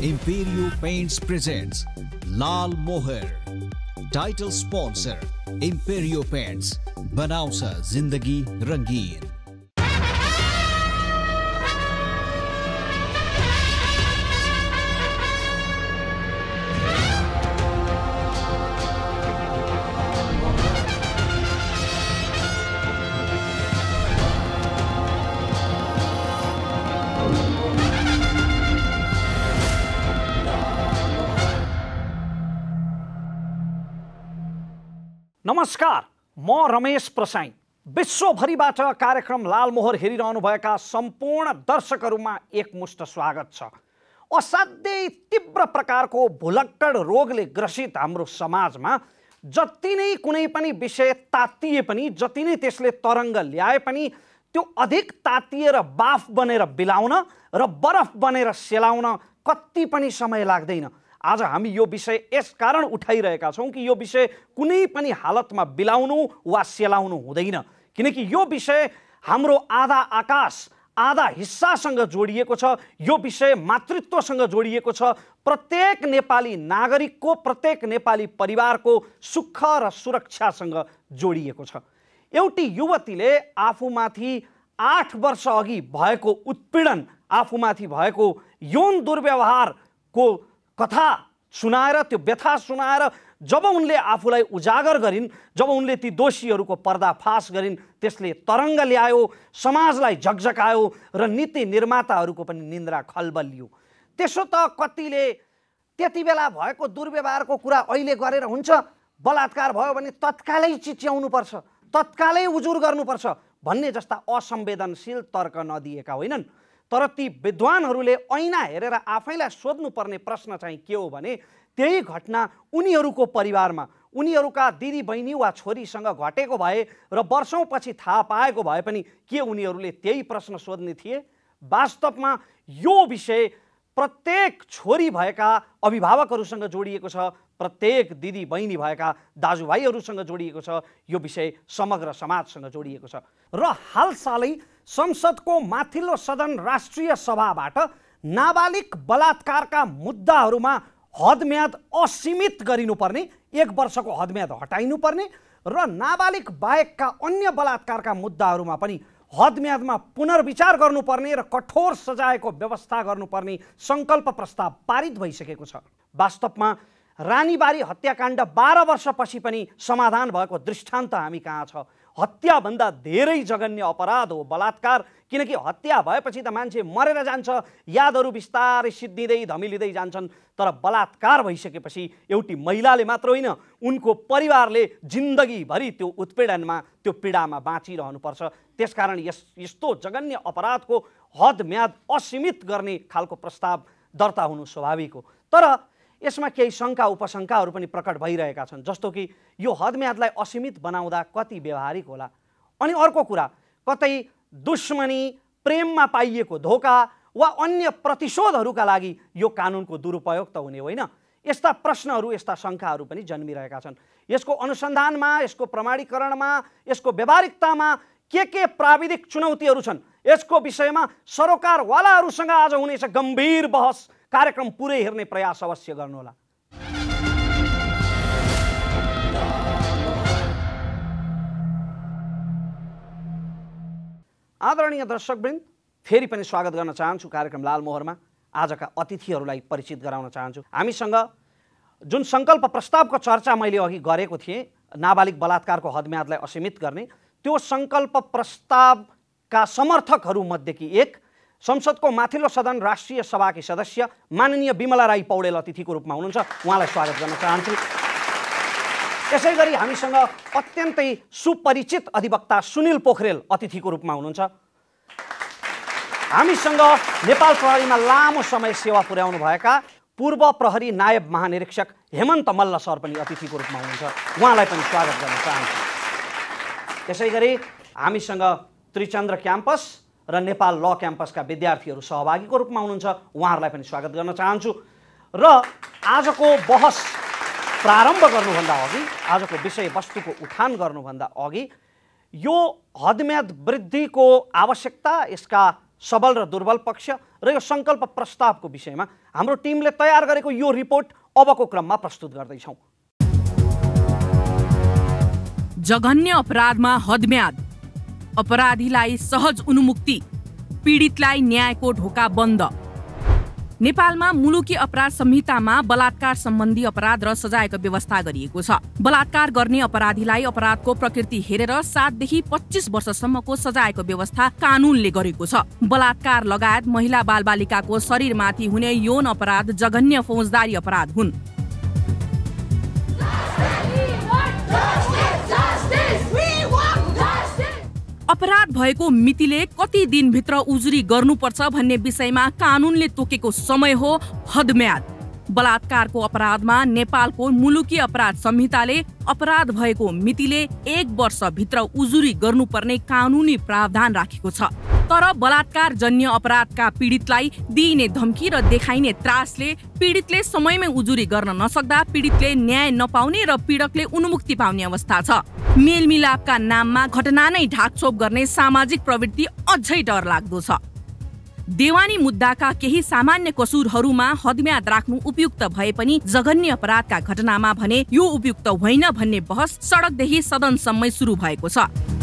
Imperial Paints presents Lal Moher. Title sponsor Imperial Paints. Banao zindagi rangeen. नमस्कार म रमेश प्रसाई विश्वभरिबाट कार्यक्रम लालमोहर हेरिरहनुभएका सम्पूर्ण दर्शकहरूमा एकमुष्ट स्वागत छ असाध्यै तीव्र प्रकारको भुलक्कड रोगले ग्रसित हाम्रो समाजमा जति नै कुनै पनि विषय तातिए पनि जति नै त्यसले तरङ्ग ल्याए पनि त्यो अधिक तातिएर बाफ बनेर बिलाउन र बरफ बनेर सेलाउन कति पनि समय लाग्दैन आज हामी यो विषय यसकारण उठाइरहेका छौँ कि यो विषय कुनै पनि हालतमा बिलाउनु वा सेलाउनु हुँदैन किनकि यो विषय हाम्रो आधा आकाश आधा हिस्सासँग जोडिएको छ यो विषय मातृत्वसँग जोडिएको छ प्रत्येक नेपाली नागरिकको प्रत्येक नेपाली परिवारको सुख र सुरक्षासँग जोडिएको छ एउटी युवतीले आफूमाथि आठ वर्ष अघि भएको उत्पीडन आफूमाथि भएको यौन दुर्व्यवहारको कथा सुनाएर त्यो व्यथा सुनाएर जब उनले आफूलाई उजागर गरिन् जब उनले ती दोषीहरूको पर्दाफास गरिन् त्यसले तरङ्ग ल्यायो समाजलाई झकझकायो र नीति निर्माताहरूको पनि निन्द्रा खलबलियो त्यसो त कतिले त्यति बेला भएको दुर्व्यवहारको कुरा अहिले गरेर हुन्छ बलात्कार भयो भने तत्कालै चिच्याउनुपर्छ तत्कालै उजुर गर्नुपर्छ भन्ने जस्ता असंवेदनशील तर्क नदिएका होइनन् तर ती विद्वानहरूले ऐना हेरेर आफैलाई सोध्नुपर्ने प्रश्न चाहिँ के हो भने त्यही घटना उनीहरूको परिवारमा उनीहरूका दिदीबहिनी वा छोरीसँग घटेको भए र वर्षौँपछि थाहा पाएको भए पनि के उनीहरूले त्यही प्रश्न सोध्ने थिए वास्तवमा यो विषय प्रत्येक छोरी भएका अभिभावकहरूसँग जोडिएको छ प्रत्येक दिदी बहिनी भएका दाजुभाइहरूसँग जोडिएको छ यो विषय समग्र समाजसँग जोडिएको छ र हालसालै संसदको माथिल्लो सदन राष्ट्रिय सभाबाट नाबालिक बलात्कारका मुद्दाहरूमा हदम्याद असीमित गरिनुपर्ने एक वर्षको हदम्याद हटाइनुपर्ने र नाबालिग बाहेकका अन्य बलात्कारका मुद्दाहरूमा पनि हदम्यादमा पुनर्विचार गर्नुपर्ने र कठोर सजायको व्यवस्था गर्नुपर्ने सङ्कल्प प्रस्ताव पारित भइसकेको छ वास्तवमा रानीबारी हत्याकाण्ड बाह्र वर्षपछि पनि समाधान भएको दृष्टान्त हामी कहाँ छ हत्याभन्दा धेरै जघन्य अपराध हो बलात्कार किनकि हत्या भएपछि त मान्छे मरेर जान्छ यादहरू बिस्तारै सिद्धिँदै धमिलिँदै जान्छन् तर बलात्कार भइसकेपछि एउटी महिलाले मात्र होइन उनको परिवारले जिन्दगीभरि त्यो उत्पीडनमा त्यो पीडामा बाँचिरहनुपर्छ त्यसकारण यस यस्तो जघन्य अपराधको हद म्याद असीमित गर्ने खालको प्रस्ताव दर्ता हुनु स्वाभाविक हो तर यसमा केही शङ्का उपशङ्काहरू पनि प्रकट भइरहेका छन् जस्तो कि यो हदम्यादलाई असीमित बनाउँदा कति व्यवहारिक होला अनि अर्को कुरा कतै दुश्मनी प्रेममा पाइएको धोका वा अन्य प्रतिशोधहरूका लागि यो कानुनको दुरुपयोग त हुने होइन यस्ता प्रश्नहरू यस्ता शङ्काहरू पनि जन्मिरहेका छन् यसको अनुसन्धानमा यसको प्रमाणीकरणमा यसको व्यवहारिकतामा के के प्राविधिक चुनौतीहरू छन् यसको विषयमा सरोकारवालाहरूसँग आज हुनेछ गम्भीर बहस कार्यक्रम पुरै हेर्ने प्रयास अवश्य गर्नुहोला आदरणीय दर्शकवृन्द फेरि पनि स्वागत गर्न चाहन्छु कार्यक्रम लालमोहरमा आजका अतिथिहरूलाई परिचित गराउन चाहन्छु हामीसँग जुन सङ्कल्प प्रस्तावको चर्चा मैले अघि गरेको थिएँ नाबालिग बलात्कारको हदम्यादलाई असीमित गर्ने त्यो सङ्कल्प प्रस्तावका समर्थकहरूमध्येकी एक संसदको माथिल्लो सदन राष्ट्रिय सभाकी सदस्य माननीय विमला राई पौडेल अतिथिको रूपमा हुनुहुन्छ उहाँलाई स्वागत गर्न चाहन्छु त्यसै गरी हामीसँग अत्यन्तै सुपरिचित अधिवक्ता सुनिल पोखरेल अतिथिको रूपमा हुनुहुन्छ हामीसँग नेपाल प्रहरीमा लामो समय सेवा पुर्याउनु भएका पूर्व प्रहरी नायब महानिरीक्षक हेमन्त मल्ल सर पनि अतिथिको रूपमा हुनुहुन्छ उहाँलाई पनि स्वागत गर्न चाहन्छु त्यसै गरी हामीसँग त्रिचन्द्र क्याम्पस र नेपाल ल क्याम्पसका विद्यार्थीहरू सहभागीको रूपमा हुनुहुन्छ उहाँहरूलाई पनि स्वागत गर्न चाहन्छु र आजको बहस प्रारम्भ गर्नुभन्दा अघि आजको विषयवस्तुको उठान गर्नुभन्दा अघि यो हदम्याद वृद्धिको आवश्यकता यसका सबल र दुर्बल पक्ष र यो सङ्कल्प प्रस्तावको विषयमा हाम्रो टिमले तयार गरेको यो रिपोर्ट अबको क्रममा प्रस्तुत गर्दैछौँ जघन्य अपराधमा हदम्याद अपराधीलाई सहज उन्मुक्ति पीडितलाई न्यायको ढोका बन्द नेपालमा मुलुकी अपराध संहितामा बलात्कार सम्बन्धी अपराध र सजायको व्यवस्था गरिएको छ बलात्कार गर्ने अपराधीलाई अपराधको प्रकृति हेरेर सातदेखि पच्चिस वर्षसम्मको सजायको व्यवस्था कानूनले गरेको छ बलात्कार लगायत महिला बालबालिकाको शरीरमाथि हुने यौन अपराध जघन्य फौजदारी अपराध हुन् अपराध भएको मितिले कति दिनभित्र उजुरी गर्नुपर्छ भन्ने विषयमा कानूनले तोकेको समय हो हदम्याद बलात्कारको अपराधमा नेपालको मुलुकी अपराध संहिताले अपराध भएको मितिले एक वर्षभित्र उजुरी गर्नुपर्ने कानुनी प्रावधान राखेको छ तर बलात्कार जन्य अपराधका पीडितलाई दिइने धम्की र देखाइने त्रासले पीडितले समयमै उजुरी गर्न नसक्दा पीडितले न्याय नपाउने र पीडकले उन्मुक्ति पाउने अवस्था छ मेलमिलापका नाममा घटना नै ढाकछोप गर्ने सामाजिक प्रवृत्ति अझै डर लाग्दो छ देवानी मुद्दाका केही सामान्य कसुरहरूमा हदम्याद राख्नु उपयुक्त भए पनि जघन्य अपराधका घटनामा भने यो उपयुक्त होइन भन्ने बहस सडकदेखि सदनसम्मै सुरु भएको छ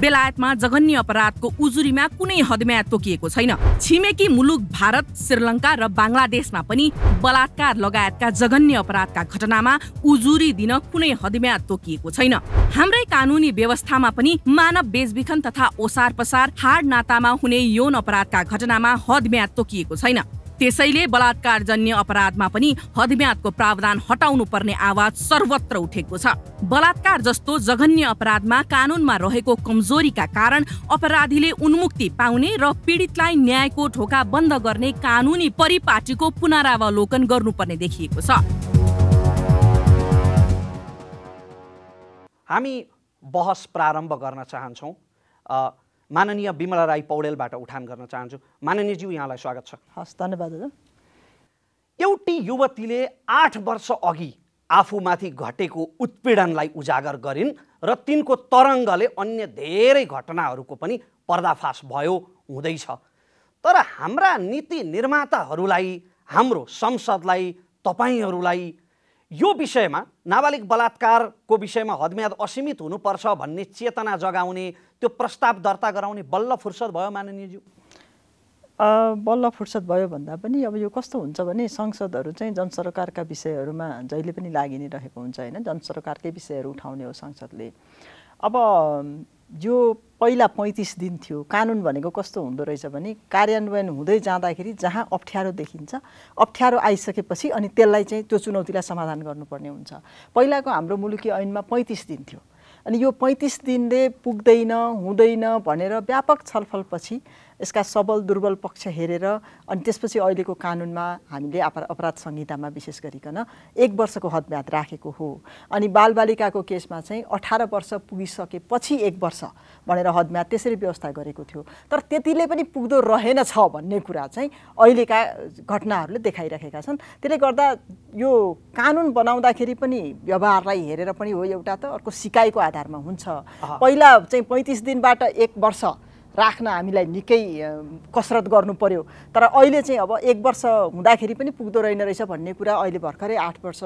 बेलायतमा जघन्य अपराधको उजुरीमा कुनै हदम्या तोकिएको छैन छिमेकी मुलुक भारत श्रीलङ्का र बङ्गलादेशमा पनि बलात्कार लगायतका जघन्य अपराधका घटनामा उजुरी दिन कुनै हदम्या तोकिएको छैन हाम्रै कानुनी व्यवस्थामा पनि मानव बेचबिखन तथा ओसार पसार हाड नातामा हुने यौन अपराधका घटनामा हदम्या तोकिएको छैन त्यसैले बलात्कारजन्य अपराधमा पनि हदम्यादको प्रावधान हटाउनु पर्ने आवाज सर्वत्र उठेको छ बलात्कार जस्तो जघन्य अपराधमा कानुनमा रहेको कमजोरीका कारण अपराधीले उन्मुक्ति पाउने र पीडितलाई न्यायको ढोका बन्द गर्ने कानुनी परिपाटीको पुनरावलोकन गर्नुपर्ने देखिएको छ हामी बहस प्रारम्भ गर्न चाहन्छौँ माननीय विमला राई पौडेलबाट उठान गर्न चाहन्छु माननीयज्यू यहाँलाई स्वागत छ हस् धन्यवाद हजुर एउटी युवतीले आठ वर्ष अघि आफूमाथि घटेको उत्पीडनलाई उजागर गरिन् र तिनको तरङ्गले अन्य धेरै घटनाहरूको पनि पर्दाफास भयो हुँदैछ तर हाम्रा नीति निर्माताहरूलाई हाम्रो संसदलाई तपाईँहरूलाई यो विषयमा नाबालिग बलात्कारको विषयमा हदम्याद असीमित हुनुपर्छ भन्ने चेतना जगाउने त्यो प्रस्ताव दर्ता गराउने बल्ल फुर्सद भयो माननीयज्यू बल्ल फुर्सद भयो भन्दा पनि अब यो कस्तो हुन्छ भने संसदहरू चाहिँ जनसरकारका विषयहरूमा जहिले पनि लागि नै रहेको हुन्छ होइन जनसरकारकै विषयहरू उठाउने हो संसदले अब यो पहिला पैँतिस दिन थियो कानुन भनेको कस्तो हुँदो रहेछ भने कार्यान्वयन हुँदै जाँदाखेरि जहाँ अप्ठ्यारो देखिन्छ अप्ठ्यारो आइसकेपछि अनि त्यसलाई चाहिँ त्यो चुनौतीलाई समाधान गर्नुपर्ने हुन्छ पहिलाको हाम्रो मुलुकी ऐनमा पैँतिस दिन थियो अनि यो पैँतिस दिनले पुग्दैन हुँदैन भनेर व्यापक छलफलपछि यसका सबल दुर्बल पक्ष हेरेर अनि त्यसपछि अहिलेको कानुनमा हामीले अपराध संहितामा विशेष गरिकन एक वर्षको हदम्याद राखेको हो अनि बालबालिकाको केसमा चाहिँ अठार वर्ष पुगिसकेपछि एक वर्ष भनेर हदम्याद त्यसरी व्यवस्था गरेको थियो तर त्यतिले पनि पुग्दो रहेनछ भन्ने कुरा चाहिँ अहिलेका घटनाहरूले देखाइराखेका छन् त्यसले गर्दा यो कानुन बनाउँदाखेरि पनि व्यवहारलाई हेरेर पनि हो एउटा त अर्को सिकाइको आधारमा हुन्छ पहिला चाहिँ पैँतिस दिनबाट एक वर्ष राख्न हामीलाई निकै कसरत गर्नु पर्यो तर अहिले चाहिँ अब एक वर्ष हुँदाखेरि पनि पुग्दो रहेन रहेछ भन्ने कुरा अहिले भर्खरै आठ वर्ष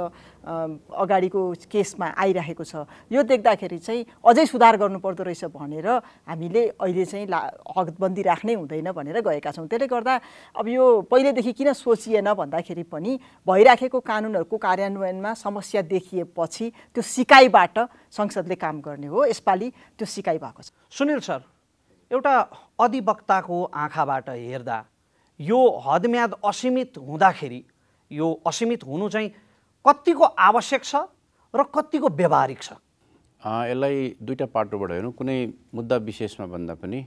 अगाडिको केसमा आइरहेको छ यो देख्दाखेरि चाहिँ अझै सुधार गर्नुपर्दो रहेछ भनेर हामीले अहिले चाहिँ ला हकबन्दी राख्नै हुँदैन भनेर गएका छौँ त्यसले गर्दा अब यो पहिलेदेखि किन सोचिएन भन्दाखेरि पनि भइराखेको कानुनहरूको कार्यान्वयनमा समस्या देखिएपछि त्यो सिकाइबाट संसदले काम गर्ने हो यसपालि त्यो सिकाइ भएको छ सुनिल सर एउटा अधिवक्ताको आँखाबाट हेर्दा यो हदम्याद असीमित हुँदाखेरि यो असीमित हुनु चाहिँ कत्तिको आवश्यक छ र कत्तिको व्यवहारिक छ यसलाई दुईवटा पाटोबाट हेरौँ कुनै मुद्दा विशेषमा भन्दा पनि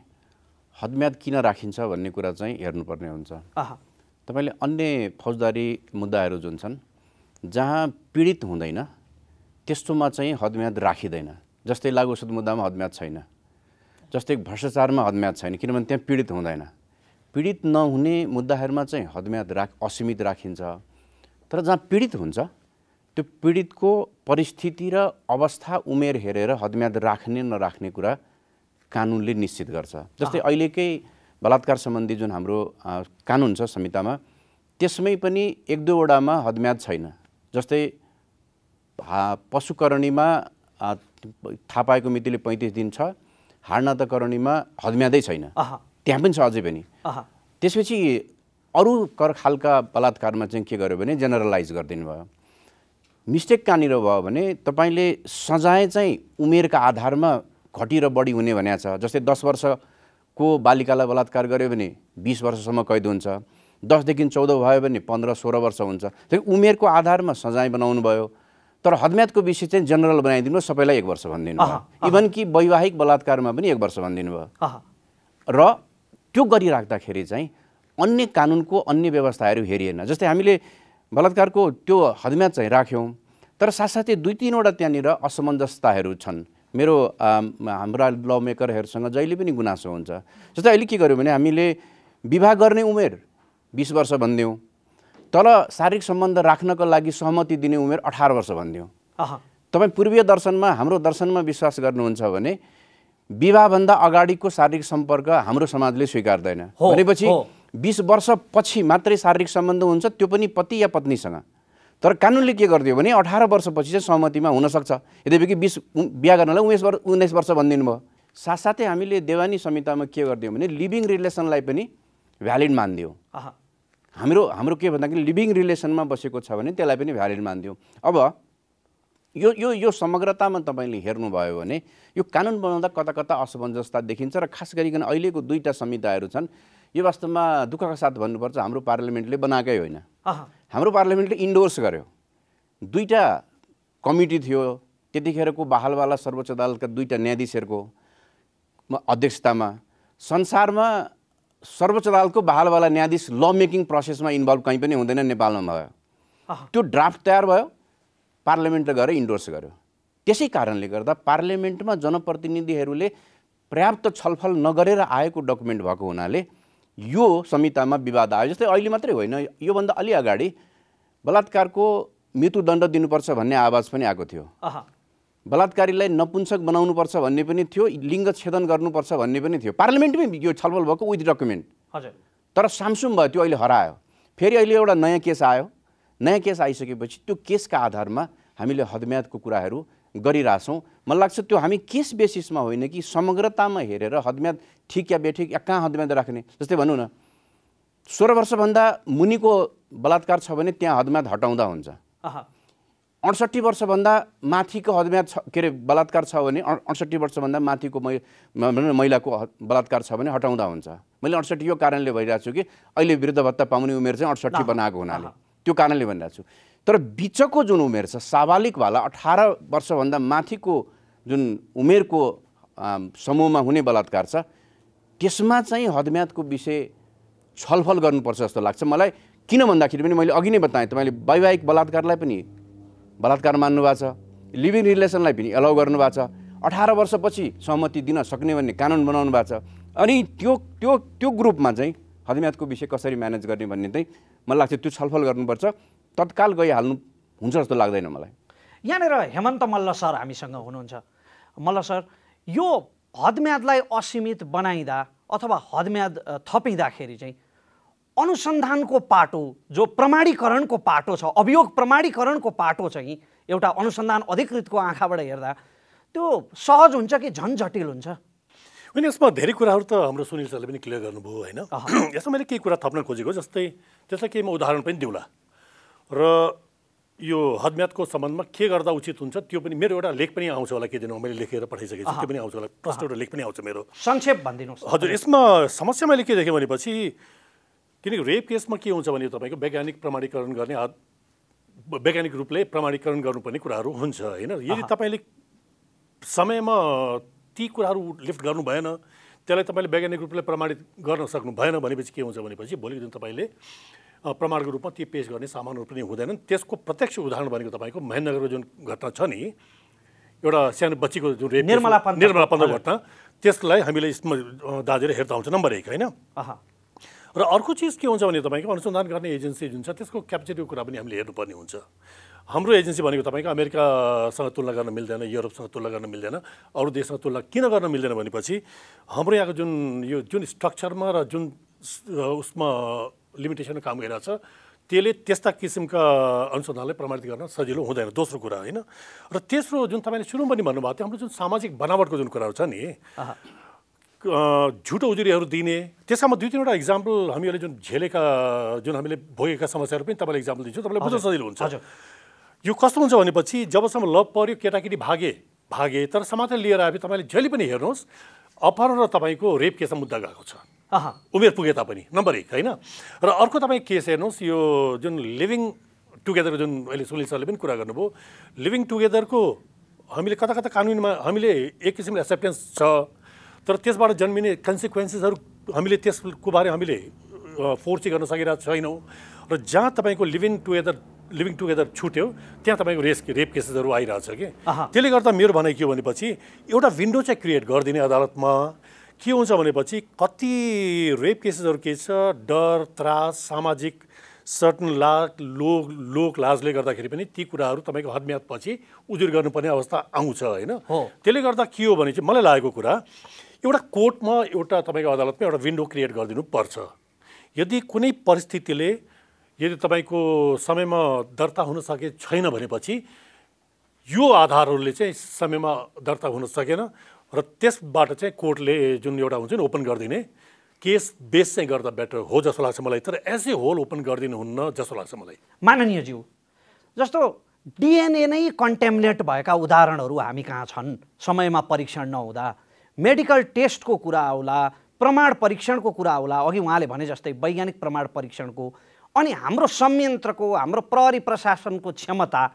हदम्याद किन राखिन्छ भन्ने कुरा चाहिँ हेर्नुपर्ने हुन्छ तपाईँले अन्य फौजदारी मुद्दाहरू जुन छन् जहाँ पीडित हुँदैन त्यस्तोमा चाहिँ हदम्याद राखिँदैन जस्तै लागुसत मुद्दामा हदम्याद छैन जस्तै भ्रष्टाचारमा हदम्याद छैन किनभने त्यहाँ पीडित हुँदैन पीडित नहुने मुद्दाहरूमा चाहिँ हदम्याद राख असीमित राखिन्छ तर जहाँ पीडित हुन्छ त्यो पीडितको परिस्थिति र अवस्था उमेर हेरेर हदम्याद राख्ने नराख्ने कुरा कानुनले निश्चित गर्छ जस्तै अहिलेकै बलात्कार सम्बन्धी जुन हाम्रो कानुन छ संहितामा त्यसमै पनि एक दुईवटामा हदम्याद छैन जस्तै पशुकरणीमा थाहा पाएको मितिले पैँतिस दिन छ हार्ना त करणीमा हदम्यादै छैन त्यहाँ पनि छ अझै पनि त्यसपछि अरू कर खालका बलात्कारमा चाहिँ के गर्यो भने जेनरलाइज गरिदिनु भयो मिस्टेक कहाँनिर भयो भने तपाईँले सजाय चाहिँ उमेरका आधारमा र बढी हुने भनेको छ जस्तै दस वर्षको बालिकालाई बलात्कार गर्यो भने बिस वर्षसम्म कैद हुन्छ दसदेखि चौध भयो भने पन्ध्र सोह्र वर्ष हुन्छ त्यो उमेरको आधारमा सजाय बनाउनु भयो तर हदम्यातको विषय चाहिँ जनरल बनाइदिनु सबैलाई एक वर्ष भनिदिनु इभन कि वैवाहिक बलात्कारमा पनि एक वर्ष भनिदिनु भयो र त्यो गरिराख्दाखेरि चाहिँ अन्य कानुनको अन्य व्यवस्थाहरू हेरिएन जस्तै हामीले बलात्कारको त्यो हदम्यात चाहिँ राख्यौँ तर साथसाथै दुई तिनवटा त्यहाँनिर असमञ्जसताहरू छन् मेरो हाम्रा ल मेकरहरूसँग जहिले पनि गुनासो हुन्छ जस्तै अहिले के गर्यो भने हामीले विवाह गर्ने उमेर बिस वर्ष भनिदिउँ तर शारीरिक सम्बन्ध राख्नको लागि सहमति दिने उमेर अठार वर्ष भनिदिउँ तपाईँ पूर्वीय दर्शनमा हाम्रो दर्शनमा विश्वास गर्नुहुन्छ भने विवाहभन्दा अगाडिको शारीरिक सम्पर्क हाम्रो समाजले स्वीकार्दैन भनेपछि बिस वर्षपछि मात्रै शारीरिक सम्बन्ध हुन्छ त्यो पनि पति या पत्नीसँग तर कानुनले के गरिदियो भने अठार वर्षपछि चाहिँ सहमतिमा हुनसक्छ यद्यपि कि बिस बिहा गर्नलाई उमेस वर्ष उन्नाइस वर्ष भनिदिनु भयो साथसाथै हामीले देवानी संहितामा के गरिदियौँ भने लिभिङ रिलेसनलाई पनि भ्यालिड मानिदियो हाम्रो हाम्रो के भन्दाखेरि लिभिङ रिलेसनमा बसेको छ भने त्यसलाई पनि भ्यालिड मान्दियो अब यो यो यो समग्रतामा तपाईँले हेर्नुभयो भने यो कानुन बनाउँदा कता कता असमञ्जसता देखिन्छ र खास गरिकन अहिलेको दुईवटा संहिताहरू छन् यो वास्तवमा दुःखका साथ भन्नुपर्छ हाम्रो पार्लियामेन्टले बनाएकै होइन हाम्रो पार्लियामेन्टले इन्डोर्स गर्यो दुईवटा कमिटी थियो त्यतिखेरको बहालवाला सर्वोच्च अदालतका दुईवटा न्यायाधीशहरूको अध्यक्षतामा संसारमा सर्वोच्च अदालतको बहालवाला न्यायाधीश ल मेकिङ प्रोसेसमा इन्भल्भ कहीँ पनि हुँदैन नेपालमा भयो त्यो ड्राफ्ट तयार भयो पार्लियामेन्टले गएर इन्डोर्स गर्यो त्यसै कारणले गर्दा पार्लियामेन्टमा जनप्रतिनिधिहरूले पर्याप्त छलफल नगरेर आएको डकुमेन्ट भएको हुनाले यो संहितामा विवाद आयो जस्तै अहिले मात्रै होइन योभन्दा अलि अगाडि बलात्कारको मृत्युदण्ड दिनुपर्छ भन्ने आवाज पनि आएको थियो बलात्कारीलाई नपुंसक बनाउनुपर्छ भन्ने पनि थियो लिङ्ग छेदन गर्नुपर्छ भन्ने पनि थियो पार्लियामेन्टमै यो छलफल भएको विथ डकुमेन्ट हजुर तर सामसुम भयो त्यो अहिले हरायो फेरि अहिले एउटा नयाँ केस आयो नयाँ केस आइसकेपछि त्यो केसका आधारमा हामीले हदम्यादको कुराहरू गरिरहेछौँ मलाई लाग्छ त्यो हामी केस बेसिसमा होइन कि समग्रतामा हेरेर हदम्याद ठिक या बेठिक या कहाँ हदम्याद राख्ने जस्तै भनौँ न सोह्र वर्षभन्दा मुनिको बलात्कार छ भने त्यहाँ हदम्याद हटाउँदा हुन्छ अडसट्ठी वर्षभन्दा माथिको हदमा छ के अरे बलात्कार छ भने अडसट्ठी वर्षभन्दा माथिको मै महिलाको बलात्कार छ भने हटाउँदा हुन्छ मैले अडसट्ठी यो कारणले भइरहेको छु कि अहिले वृद्ध भत्ता पाउने उमेर चाहिँ अडसट्ठी बनाएको हुनाले त्यो कारणले भनिरहेको छु तर बिचको जुन उमेर छ सावालिक वाला अठार वर्षभन्दा माथिको जुन उमेरको समूहमा हुने बलात्कार छ त्यसमा चाहिँ हदम्यादको विषय छलफल गर्नुपर्छ जस्तो लाग्छ मलाई किन भन्दाखेरि पनि मैले अघि नै बताएँ तपाईँले वैवाहिक बलात्कारलाई पनि बलात्कार मान्नुभएको छ लिभिङ रिलेसनलाई पनि एलाउ गर्नुभएको छ अठार वर्षपछि सहमति दिन सक्ने भन्ने कानुन बनाउनु भएको छ अनि त्यो त्यो त्यो ग्रुपमा चाहिँ हदम्यादको विषय कसरी म्यानेज गर्ने भन्ने चाहिँ मलाई लाग्छ त्यो छलफल गर्नुपर्छ तत्काल गइहाल्नु हुन्छ जस्तो लाग्दैन मलाई यहाँनिर हेमन्त मल्ल सर हामीसँग हुनुहुन्छ मल्ल सर यो हदम्यादलाई असीमित बनाइँदा अथवा हदम्याद थपिँदाखेरि चाहिँ अनुसन्धानको पाटो जो प्रमाणीकरणको पाटो छ अभियोग प्रमाणीकरणको पाटो चाहिँ एउटा अनुसन्धान अधिकृतको आँखाबाट हेर्दा त्यो सहज हुन्छ कि झन् जटिल हुन्छ होइन यसमा धेरै कुराहरू त हाम्रो सुनिल सरले पनि क्लियर गर्नुभयो होइन यसमा मैले केही कुरा थप्न खोजेको जस्तै त्यसलाई केही म उदाहरण पनि दिउँला र यो हदम्यातको सम्बन्धमा के गर्दा उचित हुन्छ त्यो पनि मेरो एउटा लेख पनि आउँछ होला के दिनु मैले लेखेर पठाइसकेको छु त्यो पनि आउँछ होला प्रश्न एउटा लेख पनि आउँछ मेरो संक्षेप भनिदिनुहोस् हजुर यसमा समस्या मैले के देखेँ भनेपछि किनकि रेप केसमा के हुन्छ भने तपाईँको वैज्ञानिक प्रमाणीकरण गर्ने वैज्ञानिक रूपले प्रमाणीकरण गर्नुपर्ने कुराहरू हुन्छ होइन यदि तपाईँले समयमा ती कुराहरू लिफ्ट गर्नु भएन त्यसलाई तपाईँले वैज्ञानिक रूपले प्रमाणित गर्न सक्नु भएन भनेपछि के हुन्छ भनेपछि भोलिको दिन तपाईँले प्रमाणको रूपमा ती पेस गर्ने सामानहरू पनि हुँदैनन् त्यसको प्रत्यक्ष उदाहरण भनेको तपाईँको महेन्द्रनगरको जुन घटना छ नि एउटा सानो बच्चीको जुन रेप निर्मला निर्मला पन्ध्र घटना त्यसलाई हामीले यसमा दाजुले हेर्दा हुन्छ नम्बर एक होइन र अर्को चिज के हुन्छ भने तपाईँको अनुसन्धान गर्ने एजेन्सी जुन छ त्यसको क्यापेसिटीको कुरा पनि हामीले हेर्नुपर्ने हुन्छ हाम्रो एजेन्सी भनेको तपाईँको अमेरिकासँग तुलना गर्न मिल्दैन युरोपसँग तुलना गर्न मिल्दैन अरू देशसँग तुलना किन गर्न मिल्दैन भनेपछि हाम्रो यहाँको जुन यो जुन स्ट्रक्चरमा र जुन उसमा लिमिटेसन काम गरिरहेको छ त्यसले त्यस्ता किसिमका अनुसन्धानलाई प्रमाणित गर्न सजिलो हुँदैन दोस्रो कुरा होइन र तेस्रो जुन तपाईँले सुरुमा पनि भन्नुभएको थियो हाम्रो जुन सामाजिक बनावटको जुन कुराहरू छ नि झुटो उजुरीहरू दिने त्यसकामा दुई तिनवटा इक्जाम्पल हामीहरूले जुन झेलेका जुन हामीले भोगेका समस्याहरू पनि तपाईँलाई इक्जाम्पल दिन्छु तपाईँलाई बुझ्न सजिलो हुन्छ यो कस्तो हुन्छ भनेपछि जबसम्म लभ पऱ्यो केटाकेटी भागे भागे तर समाजले लिएर आए तपाईँले जहिले पनि हेर्नुहोस् अपहरण र तपाईँको रेप केसमा मुद्दा गएको छ उमेर पुगे तापनि नम्बर एक होइन र अर्को तपाईँ केस हेर्नुहोस् यो जुन लिभिङ टुगेदर जुन अहिले सुनिल सरले पनि कुरा गर्नुभयो लिभिङ टुगेदरको हामीले कता कता कानुनमा हामीले एक किसिमको एक्सेप्टेन्स छ तर त्यसबाट जन्मिने कन्सिक्वेन्सेसहरू हामीले त्यसको बारे हामीले फोहोर चाहिँ गर्न सकिरहेको छैनौँ र जहाँ तपाईँको लिभिङ टुगेदर लिभिङ टुगेदर छुट्यो त्यहाँ तपाईँको रेस रेप केसेसहरू आइरहेछ कि त्यसले गर्दा मेरो भनाइ के हो भनेपछि एउटा विन्डो चाहिँ क्रिएट गरिदिने अदालतमा के हुन्छ भनेपछि कति रेप केसेसहरू के छ डर त्रास सामाजिक सर्टन लाज लोक लोक लाजले गर्दाखेरि पनि ती कुराहरू तपाईँको हदम्यादपछि उजुर गर्नुपर्ने अवस्था आउँछ होइन त्यसले गर्दा के हो भने चाहिँ मलाई लागेको कुरा एउटा कोर्टमा एउटा तपाईँको अदालतमा एउटा विन्डो क्रिएट गरिदिनु पर्छ यदि कुनै परिस्थितिले यदि तपाईँको समयमा दर्ता हुन सके छैन भनेपछि यो आधारहरूले चाहिँ समयमा दर्ता हुन सकेन र त्यसबाट चाहिँ कोर्टले जुन एउटा हुन्छ नि ओपन गरिदिने केस बेस चाहिँ गर्दा बेटर हो जस्तो लाग्छ मलाई तर एज ए होल ओपन गरिदिनु हुन्न जस्तो लाग्छ मलाई माननीयज्यू जस्तो डिएनए नै कन्टेमिनेट भएका उदाहरणहरू हामी कहाँ छन् समयमा परीक्षण नहुँदा मेडिकल टेस्टको कुरा आउला प्रमाण परीक्षणको कुरा आउला अघि उहाँले भने जस्तै वैज्ञानिक प्रमाण परीक्षणको अनि हाम्रो संयन्त्रको हाम्रो प्रहरी प्रशासनको क्षमता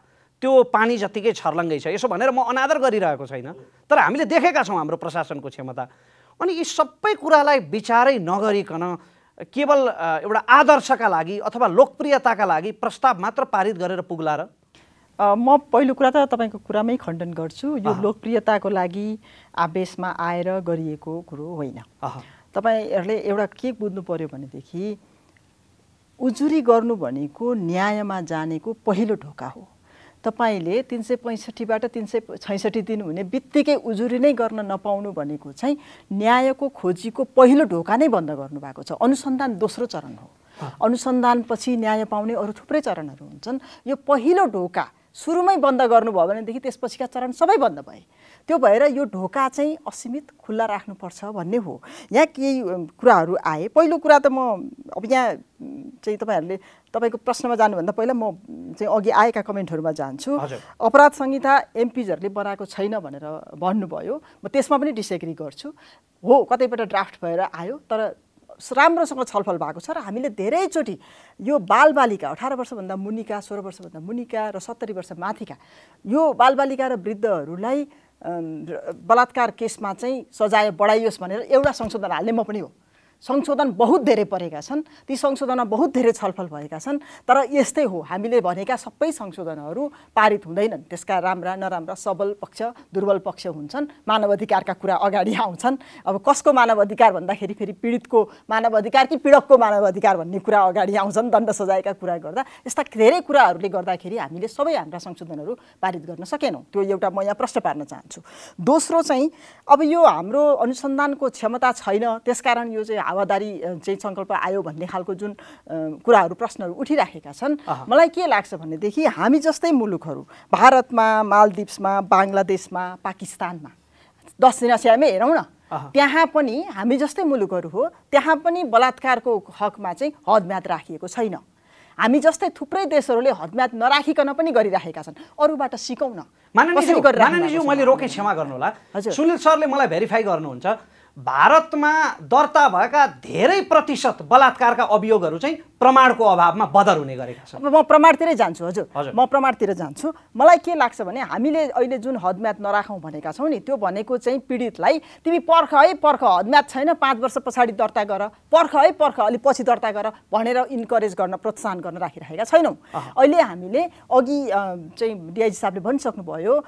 त्यो पानी जत्तिकै छर्लङ्गै छ यसो भनेर म अनादर गरिरहेको छैन तर हामीले देखेका छौँ हाम्रो प्रशासनको क्षमता अनि यी सबै कुरालाई विचारै नगरिकन केवल एउटा आदर्शका लागि अथवा लोकप्रियताका लागि प्रस्ताव मात्र पारित गरेर पुग्ला र म पहिलो कुरा त तपाईँको कुरामै खण्डन गर्छु यो लोकप्रियताको लागि आवेशमा आएर गरिएको कुरो होइन तपाईँहरूले एउटा के बुझ्नु पऱ्यो भनेदेखि उजुरी गर्नु भनेको न्यायमा जानेको पहिलो ढोका हो तपाईँले तिन सय पैँसठीबाट तिन सय छैसठी दिन हुने बित्तिकै उजुरी नै गर्न नपाउनु भनेको चाहिँ न्यायको खोजीको पहिलो ढोका नै बन्द गर्नुभएको छ अनुसन्धान दोस्रो चरण हो अनुसन्धानपछि न्याय पाउने अरू थुप्रै चरणहरू हुन्छन् यो पहिलो ढोका सुरुमै बन्द गर्नुभयो भनेदेखि त्यसपछिका चरण सबै बन्द भए त्यो भएर यो ढोका चाहिँ असीमित खुल्ला राख्नुपर्छ भन्ने हो यहाँ केही कुराहरू आए पहिलो कुरा त म अब यहाँ चाहिँ तपाईँहरूले तपाईँको प्रश्नमा जानुभन्दा पहिला म चाहिँ अघि आएका कमेन्टहरूमा जान्छु अपराध संहिता एमपिजहरूले बनाएको छैन भनेर भन्नुभयो म त्यसमा पनि डिसएग्री गर्छु हो कतैबाट ड्राफ्ट भएर आयो तर राम्रोसँग छलफल भएको छ र हामीले धेरैचोटि यो बालबालिका अठार वर्षभन्दा मुनिका सोह्र वर्षभन्दा मुनिका र सत्तरी वर्ष माथिका यो बालबालिका र वृद्धहरूलाई बलात्कार केसमा चाहिँ सजाय बढाइयोस् भनेर एउटा संशोधन हाल्ने म पनि हो संशोधन बहुत धेरै परेका छन् ती संशोधनमा बहुत धेरै छलफल भएका छन् तर यस्तै हो हामीले भनेका सबै संशोधनहरू पारित हुँदैनन् त्यसका राम्रा नराम्रा सबल पक्ष दुर्बल पक्ष हुन्छन् मानव अधिकारका कुरा अगाडि आउँछन् अब कसको मानव अधिकार भन्दाखेरि फेरि पीडितको मानव अधिकार कि पीडकको मानव अधिकार भन्ने कुरा अगाडि आउँछन् दण्ड सजायका कुरा गर्दा यस्ता धेरै कुराहरूले गर्दाखेरि हामीले सबै हाम्रा संशोधनहरू पारित गर्न सकेनौँ त्यो एउटा म यहाँ प्रश्न पार्न चाहन्छु दोस्रो चाहिँ अब यो हाम्रो अनुसन्धानको क्षमता छैन त्यसकारण यो चाहिँ हावादारी चाहिँ सङ्कल्प आयो भन्ने खालको जुन कुराहरू प्रश्नहरू उठिराखेका छन् मलाई के लाग्छ भनेदेखि हामी जस्तै मुलुकहरू भारतमा मालदिप्समा बङ्गलादेशमा पाकिस्तानमा दक्षिण एसियामै हेरौँ न त्यहाँ पनि हामी जस्तै मुलुकहरू हो त्यहाँ पनि बलात्कारको हकमा चाहिँ हदम्याद राखिएको छैन हामी जस्तै थुप्रै देशहरूले हदम्याद नराखिकन पनि गरिराखेका छन् अरूबाट सिकौँ न मैले रोकेँ क्षमा गर्नु होला सुनिल सरले मलाई भेरिफाई गर्नुहुन्छ भारतमा दर्ता भएका धेरै प्रतिशत बलात्कारका अभियोगहरू चाहिँ प्रमाणको अभावमा बदर हुने गरेका छन् म प्रमाणतिरै जान्छु हजुर हजुर म प्रमाणतिर जान्छु मलाई के लाग्छ भने हामीले अहिले जुन हदम्याद नराखौँ भनेका छौँ नि त्यो भनेको चाहिँ पीडितलाई तिमी पर्ख है पर्ख हदम्याद छैन पाँच वर्ष पछाडि दर्ता गर पर्ख है पर्ख अलिक पछि दर्ता गर भनेर इन्करेज गर्न प्रोत्साहन गर्न राखिराखेका छैनौँ अहिले हामीले अघि चाहिँ डिआइजी साहबले भनिसक्नुभयो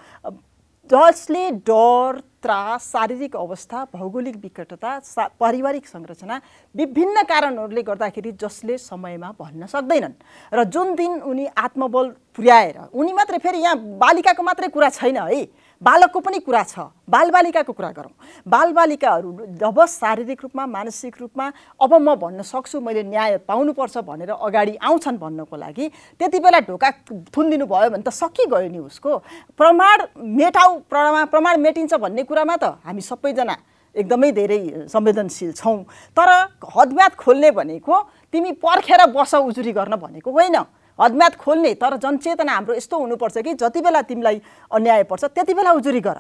जसले डर त्रास शारीरिक अवस्था भौगोलिक विकटता पारिवारिक संरचना विभिन्न कारणहरूले गर्दाखेरि जसले समयमा भन्न सक्दैनन् र जुन दिन उनी आत्मबल पुर्याएर उनी मात्रै फेरि यहाँ बालिकाको मात्रै कुरा छैन है बालकको पनि कुरा छ बालबालिकाको कुरा गरौँ बालबालिकाहरू जब शारीरिक रूपमा मानसिक रूपमा अब म भन्न सक्छु मैले न्याय पाउनुपर्छ भनेर अगाडि आउँछन् भन्नको लागि त्यति बेला ढोका थुनिदिनु भयो भने त सकिगयो नि उसको प्रमाण मेटाउ प्रमा प्रमाण मेटिन्छ भन्ने कुरामा त हामी सबैजना एकदमै धेरै संवेदनशील छौँ तर हदम्याद खोल्ने भनेको तिमी पर्खेर बस उजुरी गर्न भनेको होइन हदम्यात खोल्ने तर जनचेतना हाम्रो यस्तो हुनुपर्छ कि जति बेला तिमीलाई अन्याय पर्छ त्यति बेला उजुरी गर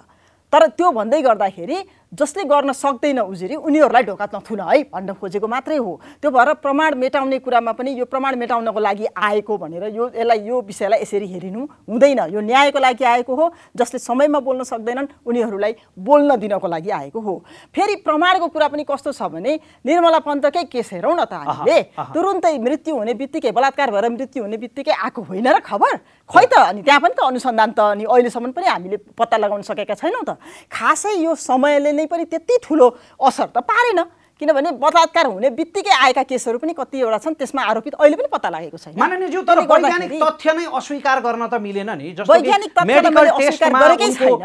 तर त्यो भन्दै गर्दाखेरि जसले गर्न सक्दैन उजुरी उनीहरूलाई ढोका नथुन है भन्न खोजेको मात्रै हो त्यो भएर प्रमाण मेटाउने कुरामा पनि यो प्रमाण मेटाउनको लागि आएको भनेर यो यसलाई यो विषयलाई यसरी हेरिनु हुँदैन यो न्यायको लागि आएको हो जसले समयमा बोल्न सक्दैनन् उनीहरूलाई बोल्न दिनको लागि आएको हो फेरि प्रमाणको कुरा पनि कस्तो छ भने निर्मला पन्तकै केस हेरौँ न त हामीले तुरुन्तै मृत्यु हुने बित्तिकै बलात्कार भएर मृत्यु हुने बित्तिकै आएको होइन र खबर खै त अनि त्यहाँ पनि त अनुसन्धान त अनि अहिलेसम्म पनि हामीले पत्ता लगाउन सकेका छैनौँ त खासै यो समयले कानुनले पनि त्यति ठुलो असर त पारेन किनभने बलात्कार हुने बित्तिकै आएका केसहरू पनि कतिवटा छन् त्यसमा आरोपित अहिले पनि पत्ता लागेको छैन तर वैज्ञानिक तथ्य नै अस्वीकार गर्न त मिलेन नि वैज्ञानिक तथ्य अस्वीकार गरेकै छैन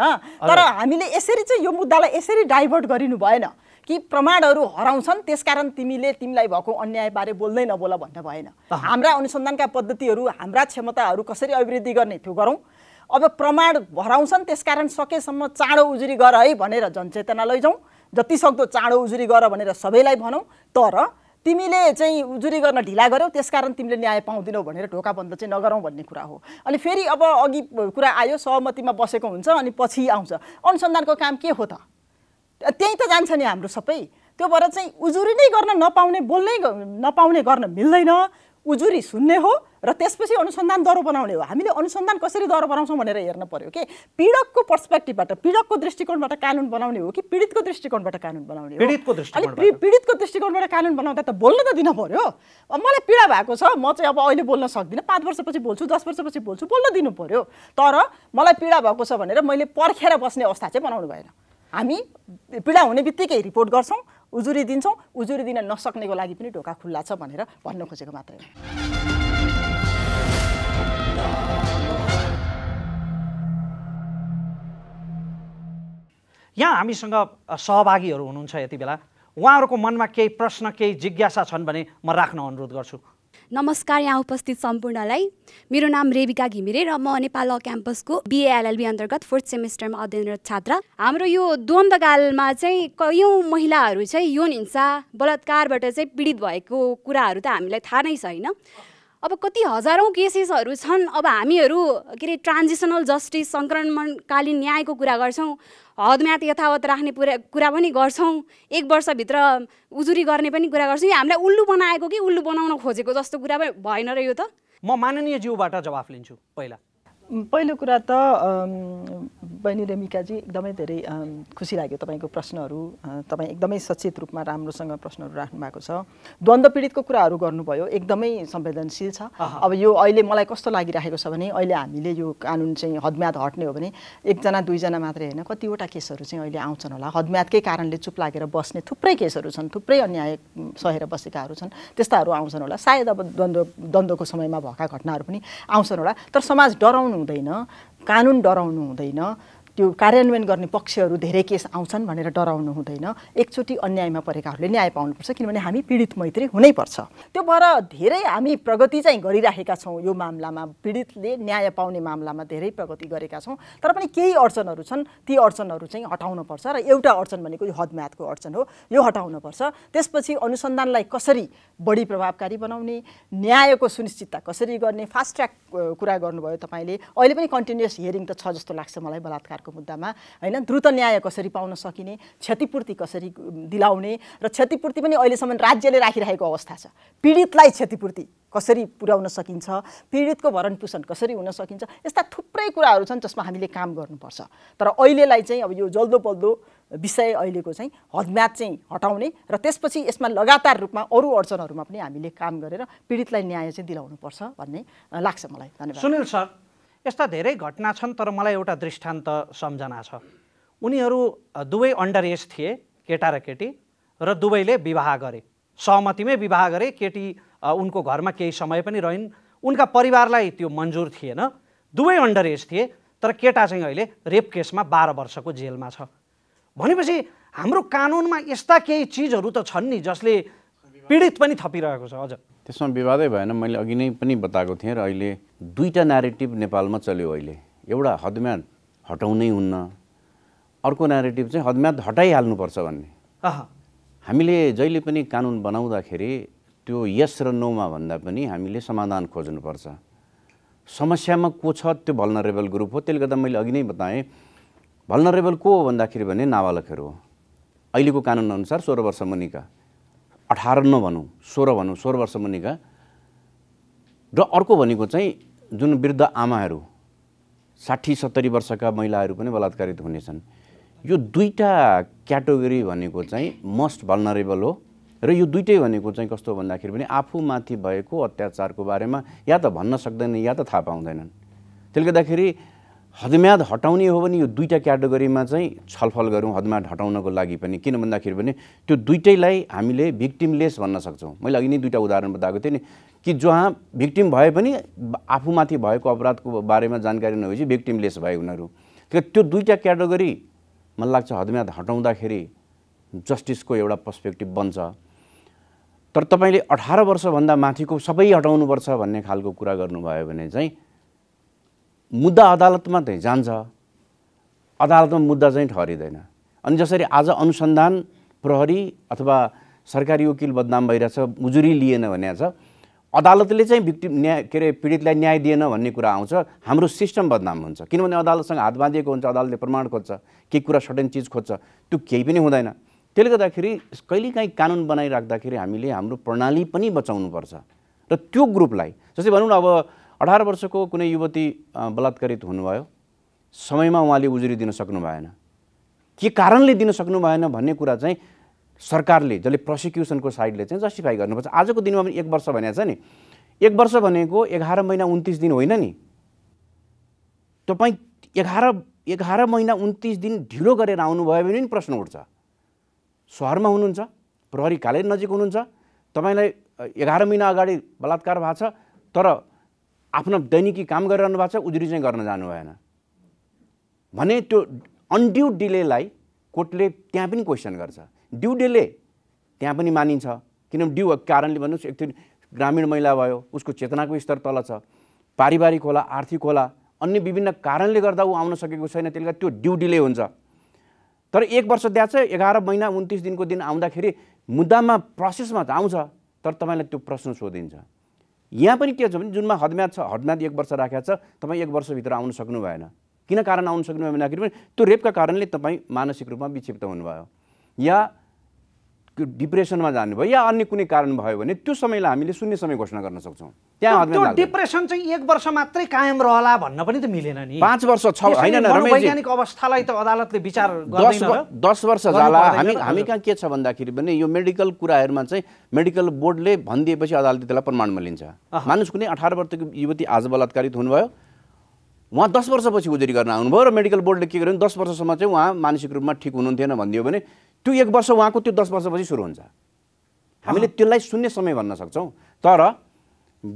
तर हामीले यसरी चाहिँ यो मुद्दालाई यसरी डाइभर्ट गरिनु भएन कि प्रमाणहरू हराउँछन् त्यसकारण तिमीले तिमीलाई भएको अन्यायबारे बोल्दै नबोल भन्न भएन हाम्रा अनुसन्धानका पद्धतिहरू हाम्रा क्षमताहरू कसरी अभिवृद्धि गर्ने त्यो गरौँ अब प्रमाण भराउँछन् त्यसकारण सकेसम्म चाँडो उजुरी गर है भनेर जनचेतना लैजाउँ सक्दो चाँडो उजुरी गर भनेर सबैलाई भनौँ तर तिमीले चाहिँ उजुरी गर्न ढिला गर्यौ त्यसकारण तिमीले न्याय पाउँदैनौ भनेर ढोका बन्द चाहिँ नगरौँ भन्ने कुरा हो अनि फेरि अब अघि कुरा आयो सहमतिमा बसेको हुन्छ अनि पछि आउँछ अनुसन्धानको काम के हो त त्यहीँ त जान्छ नि हाम्रो सबै त्यो भएर चाहिँ उजुरी नै गर्न नपाउने बोल्नै नपाउने गर्न मिल्दैन उजुरी सुन्ने हो र त्यसपछि अनुसन्धान दरो बनाउने हो हामीले अनुसन्धान कसरी दरो बनाउँछौँ भनेर हेर्न पऱ्यो कि पीडकको पर्सपेक्टिभबाट पीडकको दृष्टिकोणबाट कानुन बनाउने हो कि पीडितको दृष्टिकोणबाट कानुन बनाउने हो पीडितको पीडितको दृष्टिकोणबाट कानुन बनाउँदा त बोल्न त दिन पऱ्यो मलाई पीडा भएको छ म चाहिँ अब अहिले बोल्न सक्दिनँ पाँच वर्षपछि बोल्छु दस वर्षपछि बोल्छु बोल्न दिनु पऱ्यो तर मलाई पीडा भएको छ भनेर मैले पर्खेर बस्ने अवस्था चाहिँ बनाउनु भएन हामी पीडा हुने बित्तिकै रिपोर्ट गर्छौँ उजुरी दिन्छौँ उजुरी दिन नसक्नेको लागि पनि ढोका खुल्ला छ भनेर भन्न खोजेको मात्रै हो यहाँ हामीसँग सहभागीहरू हुनुहुन्छ यति बेला उहाँहरूको मनमा केही प्रश्न केही जिज्ञासा छन् भने म राख्न अनुरोध गर्छु नमस्कार यहाँ उपस्थित सम्पूर्णलाई मेरो नाम रेविका घिमिरे र म नेपाल ल क्याम्पसको बिएएलएलबी अन्तर्गत फोर्थ सेमेस्टरमा अध्ययनरत छात्रा हाम्रो यो द्वन्द्वकालमा चाहिँ कयौँ महिलाहरू चाहिँ यौन हिंसा बलात्कारबाट चाहिँ पीडित भएको कुराहरू त हामीलाई थाहा नै छैन अब कति हजारौँ केसेसहरू छन् अब हामीहरू के अरे ट्रान्जिसनल जस्टिस सङ्क्रमणकालीन न्यायको कुरा गर्छौँ हदम्यात यथावत राख्ने पुरा कुरा पनि गर्छौँ एक वर्षभित्र उजुरी गर्ने पनि कुरा गर्छौँ यो हामीलाई उल्लु बनाएको कि उल्लु बनाउन खोजेको जस्तो कुरा भएन र यो त म माननीय जिउबाट जवाफ लिन्छु पहिला पहिलो कुरा त बहिनी रेमिकाजी एकदमै धेरै खुसी लाग्यो तपाईँको प्रश्नहरू तपाईँ एकदमै सचेत रूपमा राम्रोसँग प्रश्नहरू राख्नु भएको छ द्वन्द्व पीडितको कुराहरू गर्नुभयो एकदमै संवेदनशील छ अब यो अहिले मलाई कस्तो लागिराखेको छ भने अहिले हामीले यो कानुन चाहिँ हदम्याद हट्ने हो भने एकजना दुईजना मात्रै होइन कतिवटा केसहरू चाहिँ अहिले आउँछन् होला हदम्यादकै कारणले चुप लागेर बस्ने थुप्रै केसहरू छन् थुप्रै अन्याय सहेर बसेकाहरू छन् त्यस्ताहरू आउँछन् होला सायद अब द्वन्द्व द्वन्द्वको समयमा भएका घटनाहरू पनि आउँछन् होला तर समाज डराउनु हुँदैन कानुन डराउनु हुँदैन त्यो कार्यान्वयन गर्ने पक्षहरू धेरै केस आउँछन् भनेर डराउनु हुँदैन एकचोटि अन्यायमा परेकाहरूले न्याय पाउनुपर्छ किनभने हामी पीडित मैत्री हुनैपर्छ त्यो भएर धेरै हामी प्रगति चाहिँ गरिराखेका छौँ यो मामलामा पीडितले न्याय पाउने मामलामा धेरै प्रगति गरेका छौँ तर पनि केही अडचनहरू छन् ती अडचनहरू चाहिँ हटाउनुपर्छ र एउटा अडचन भनेको यो हदम्यादको अडचन हो यो हटाउनुपर्छ त्यसपछि अनुसन्धानलाई कसरी बढी प्रभावकारी बनाउने न्यायको सुनिश्चितता कसरी गर्ने फास्ट ट्र्याक कुरा गर्नुभयो तपाईँले अहिले पनि कन्टिन्युस हियरिङ त छ जस्तो लाग्छ मलाई बलात्कार अधिकारको मुद्दामा होइन द्रुत न्याय कसरी पाउन सकिने क्षतिपूर्ति कसरी दिलाउने र क्षतिपूर्ति पनि अहिलेसम्म राज्यले राखिरहेको अवस्था छ पीडितलाई क्षतिपूर्ति कसरी पुर्याउन सकिन्छ पीडितको भरण पोषण कसरी हुन सकिन्छ यस्ता थुप्रै कुराहरू छन् जसमा हामीले काम गर्नुपर्छ तर अहिलेलाई चाहिँ अब यो जल्दो बल्दो विषय अहिलेको चाहिँ हदम्याद चाहिँ हटाउने र त्यसपछि यसमा लगातार रूपमा अरू अडचनहरूमा पनि हामीले काम गरेर पीडितलाई न्याय चाहिँ दिलाउनुपर्छ भन्ने लाग्छ मलाई धन्यवाद सुनिल सर यस्ता धेरै घटना छन् तर मलाई एउटा दृष्टान्त सम्झना छ उनीहरू दुवै अन्डर एज थिए केटा र केटी र दुवैले विवाह गरे सहमतिमै विवाह गरे केटी उनको घरमा केही समय पनि रहन् उनका परिवारलाई त्यो मन्जुर थिएन दुवै अन्डर एज थिए तर केटा चाहिँ अहिले रेप केसमा बाह्र वर्षको जेलमा छ भनेपछि हाम्रो कानुनमा यस्ता केही चिजहरू त छन् नि जसले पीडित पनि थपिरहेको छ हजुर त्यसमा विवादै भएन मैले अघि नै पनि बताएको थिएँ र अहिले दुईवटा नेरेटिभ नेपालमा चल्यो अहिले एउटा हदम्याद हटाउनै हुन्न अर्को नेरेटिभ चाहिँ हदम्याद हटाइहाल्नुपर्छ भन्ने हामीले जहिले पनि कानुन बनाउँदाखेरि त्यो यस र नोमा भन्दा पनि हामीले समाधान खोज्नुपर्छ समस्यामा को छ त्यो भल्नरेबल ग्रुप हो त्यसले गर्दा मैले अघि नै बताएँ भल्नरेबल को हो भन्दाखेरि भने नाबालकहरू हो अहिलेको कानुनअनुसार सोह्र वर्ष मुनिका अठार नभनौँ सोह्र भनौँ सोह्र वर्ष मुनिका र अर्को भनेको चाहिँ जुन वृद्ध आमाहरू साठी सत्तरी वर्षका महिलाहरू पनि बलात्कारित हुनेछन् यो दुईवटा क्याटेगोरी भनेको चाहिँ मोस्ट भल्नरेबल हो र यो दुइटै भनेको चाहिँ कस्तो भन्दाखेरि पनि आफूमाथि भएको अत्याचारको बारेमा या त भन्न सक्दैन या त थाहा पाउँदैनन् त्यसले गर्दाखेरि हदम्याद हटाउने हो भने यो दुईवटा क्याटेगोरीमा चाहिँ छलफल गरौँ हदम्याद हटाउनको लागि पनि किन भन्दाखेरि पनि त्यो दुइटैलाई हामीले भिक्टिमलेस भन्न सक्छौँ मैले अघि नै दुईवटा उदाहरण बताएको थिएँ नि कि जहाँ भिक्टिम भए पनि आफूमाथि भएको अपराधको बारेमा जानकारी नभएपछि भिक्टिमलेस भए उनीहरू त्यो दुईवटा क्याटेगोरी मलाई लाग्छ हदम्याद हटाउँदाखेरि जस्टिसको एउटा पर्सपेक्टिभ बन्छ तर तपाईँले अठार वर्षभन्दा माथिको सबै हटाउनुपर्छ भन्ने खालको कुरा गर्नुभयो भने चाहिँ मुद्दा अदालतमा चाहिँ जान्छ अदालतमा मुद्दा चाहिँ ठहरिँदैन अनि जसरी आज अनुसन्धान प्रहरी अथवा सरकारी वकिल बदनाम भइरहेछ मुजुरी लिएन भने छ अदालतले चाहिँ भिक्टिम न्याय के अरे पीडितलाई न्याय दिएन भन्ने कुरा आउँछ हाम्रो सिस्टम बदनाम हुन्छ किनभने अदालतसँग हात बाँधिएको हुन्छ अदालतले प्रमाण खोज्छ के कुरा सर्टेन चिज खोज्छ त्यो केही पनि हुँदैन त्यसले गर्दाखेरि कहिलेकाहीँ कानुन बनाइराख्दाखेरि हामीले हाम्रो प्रणाली पनि बचाउनुपर्छ र त्यो ग्रुपलाई जस्तै भनौँ न अब अठार वर्षको कुनै युवती बलात्कारित हुनुभयो समयमा उहाँले उजुरी दिन सक्नु भएन के कारणले दिन सक्नु भएन भन्ने कुरा चाहिँ सरकारले जसले प्रोसिक्युसनको साइडले चाहिँ जस्टिफाई गर्नुपर्छ आजको दिनमा पनि एक वर्ष भनेको छ नि एक वर्ष भनेको एघार महिना उन्तिस दिन होइन नि तपाईँ एघार एघार महिना उन्तिस दिन ढिलो गरेर आउनुभयो भने पनि प्रश्न उठ्छ सहरमा हुनुहुन्छ प्रहरी कालै नजिक हुनुहुन्छ तपाईँलाई एघार महिना अगाडि बलात्कार भएको छ तर आफ्नो दैनिकी काम गरिरहनु भएको छ उजुरी चाहिँ गर्न जानु भएन भने त्यो अनड्यु डिलेलाई कोर्टले त्यहाँ पनि क्वेसन गर्छ ड्यु डिले त्यहाँ पनि मानिन्छ किनभने ड्यु कारणले भन्नुहोस् दिन ग्रामीण महिला भयो उसको चेतनाको स्तर तल छ पारिवारिक होला आर्थिक होला अन्य विभिन्न कारणले गर्दा ऊ आउन सकेको छैन त्यसले गर्दा त्यो ड्यु डिले हुन्छ तर एक वर्ष त्यहाँ चाहिँ एघार महिना उन्तिस दिनको दिन आउँदाखेरि मुद्दामा प्रोसेसमा त आउँछ तर तपाईँलाई त्यो प्रश्न सोधिन्छ यहाँ पनि के छ भने जुनमा हदम्याद छ हदम्याद एक वर्ष राखेको छ तपाईँ एक वर्षभित्र आउनु सक्नु भएन किन कारण आउनु सक्नु भन्दाखेरि पनि त्यो रेपका कारणले तपाईँ मानसिक रूपमा विक्षिप्त हुनुभयो या डिप्रेसनमा जानुभयो या अन्य कुनै कारण भयो भने त्यो समयलाई हामीले शून्य समय घोषणा गर्न सक्छौँ त्यहाँ त्यो डिप्रेसन चाहिँ एक वर्ष मात्रै कायम रहला भन्न पनि त मिलेन नि पाँच वर्ष छ होइन वैज्ञानिक अवस्थालाई त अदालतले विचार दस दस वर्ष जाला हामी हामी कहाँ के छ भन्दाखेरि पनि यो मेडिकल कुराहरूमा चाहिँ मेडिकल बोर्डले भनिदिएपछि अदालतले त्यसलाई प्रमाणमा लिन्छ मानिस कुनै अठार वर्षको युवती आज बलात्कारित हुनुभयो उहाँ दस वर्षपछि उजुरी गर्न आउनुभयो र मेडिकल बोर्डले के गर्यो भने दस वर्षसम्म चाहिँ उहाँ मानसिक रूपमा ठिक हुनुहुन्थेन भनिदियो भने त्यो एक वर्ष उहाँको त्यो दस वर्षपछि सुरु हुन्छ हामीले त्यसलाई शून्य समय भन्न सक्छौँ तर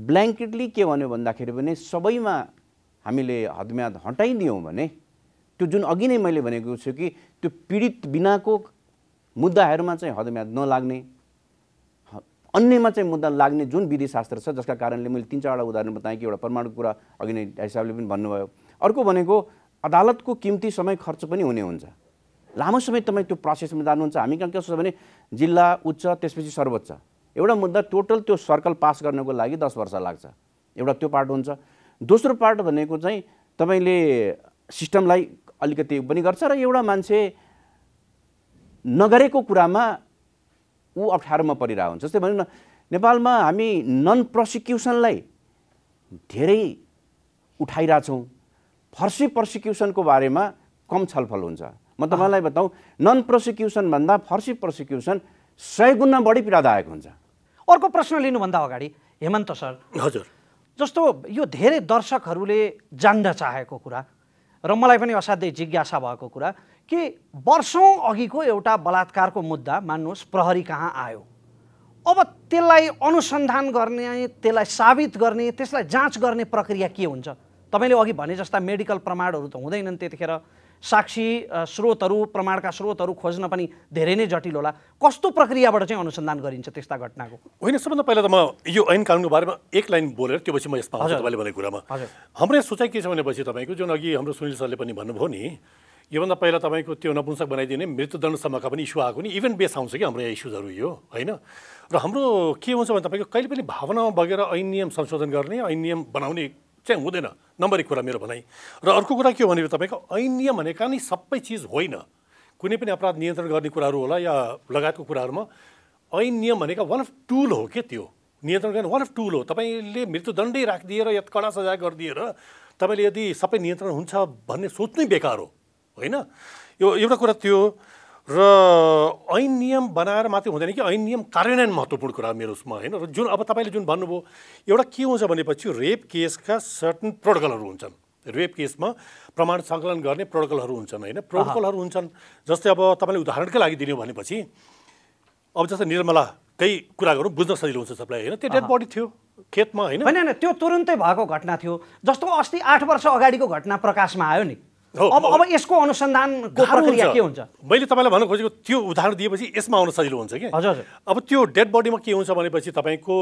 ब्ल्याङ्केटली के भन्यो भन्दाखेरि पनि सबैमा हामीले हदम्याद हटाइदियौँ भने त्यो जुन अघि नै मैले भनेको छु कि त्यो पीडित बिनाको मुद्दाहरूमा चाहिँ हदम्याद नलाग्ने अन्यमा चाहिँ मुद्दा लाग्ने जुन विधिशास्त्र छ जसका कारणले मैले तिन चारवटा उदाहरण बताएँ कि एउटा परमाणु कुरा अघि नै हिसाबले पनि भन्नुभयो अर्को भनेको अदालतको किम्ती समय खर्च पनि हुने हुन्छ लामो समय तपाईँ त्यो प्रोसेसमा जानुहुन्छ हामी कहाँ के छ भने जिल्ला उच्च त्यसपछि सर्वोच्च एउटा मुद्दा टोटल त्यो सर्कल पास गर्नको लागि दस वर्ष लाग्छ एउटा त्यो पार्ट हुन्छ दोस्रो पार्ट भनेको चाहिँ तपाईँले सिस्टमलाई अलिकति पनि गर्छ र एउटा मान्छे नगरेको कुरामा ऊ अप्ठ्यारोमा परिरहेको हुन्छ जस्तै भनौँ न नेपालमा हामी नन प्रसिक्युसनलाई धेरै उठाइरहेछौँ फर्सी प्रसिक्युसनको बारेमा कम छलफल हुन्छ म तपाईँलाई बताउँ नन प्रोसिक्युसन भन्दा फर्सी प्रोसिक्युसन सय गुणा बढी पीडादायक हुन्छ अर्को प्रश्न लिनुभन्दा अगाडि हेमन्त सर हजुर जस्तो यो धेरै दर्शकहरूले जान्न चाहेको कुरा र मलाई पनि असाध्यै जिज्ञासा भएको कुरा कि वर्षौँ अघिको एउटा बलात्कारको मुद्दा मान्नुहोस् प्रहरी कहाँ आयो अब त्यसलाई अनुसन्धान गर्ने त्यसलाई साबित गर्ने त्यसलाई जाँच गर्ने प्रक्रिया के हुन्छ तपाईँले अघि भने जस्ता मेडिकल प्रमाणहरू त हुँदैनन् त्यतिखेर साक्षी स्रोतहरू प्रमाणका स्रोतहरू खोज्न पनि धेरै नै जटिल होला कस्तो प्रक्रियाबाट चाहिँ अनुसन्धान गरिन्छ त्यस्ता घटनाको होइन सबभन्दा पहिला त म यो ऐन कानुनको बारेमा एक लाइन बोलेर त्योपछि म यसमा हजुर तपाईँले भनेको कुरामा हाम्रो यहाँ सोचाइ के छ भनेपछि तपाईँको जुन अघि हाम्रो सुनिल सरले पनि भन्नुभयो नि योभन्दा पहिला तपाईँको त्यो नपुंसक बनाइदिने मृत्युदण्डसम्मका पनि इस्यु आएको नि इभेन्ट बेस आउँछ कि हाम्रो यहाँ इस्युजहरू यो होइन र हाम्रो के हुन्छ भने तपाईँको कहिले पनि भावनामा बगेर ऐन नियम संशोधन गर्ने ऐन नियम बनाउने चाहिँ हुँदैन नम्बर एक कुरा मेरो भनाइ र अर्को कुरा के हो भने तपाईँको ऐन्य भनेका नि सबै चिज होइन कुनै पनि अपराध नियन्त्रण गर्ने कुराहरू होला या लगायतको कुराहरूमा ऐन्य नियम भनेका वान अफ टुल हो के त्यो नियन्त्रण गर्ने वान अफ टुल हो तपाईँले मृत्युदण्डै राखिदिएर या कडा सजाय गरिदिएर तपाईँले यदि सबै नियन्त्रण हुन्छ भन्ने सोच्नै बेकार हो होइन यो एउटा कुरा त्यो र ऐन नियम बनाएर मात्रै हुँदैन कि ऐन नियम कार्यान्वयन महत्त्वपूर्ण कुरा मेरो उसमा होइन र जुन अब तपाईँले जुन भन्नुभयो एउटा के हुन्छ भनेपछि रेप केसका सर्टन प्रोटोकलहरू हुन्छन् रेप केसमा प्रमाण सङ्कलन गर्ने प्रोटोकलहरू हुन्छन् होइन प्रोटोकलहरू हुन्छन् जस्तै अब तपाईँले उदाहरणकै लागि दिनु भनेपछि अब जस्तै निर्मलाकै कुरा गरौँ बुझ्न सजिलो हुन्छ सबलाई होइन त्यो डेड बडी थियो खेतमा होइन होइन त्यो तुरुन्तै भएको घटना थियो जस्तो अस्ति आठ वर्ष अगाडिको घटना प्रकाशमा आयो नि अब अब यसको अनुसन्धानको प्रक्रिया के हुन्छ मैले तपाईँलाई भन्न खोजेको त्यो उदाहरण दिएपछि यसमा आउन सजिलो हुन्छ कि हजुर अब त्यो डेड बडीमा के हुन्छ भनेपछि तपाईँको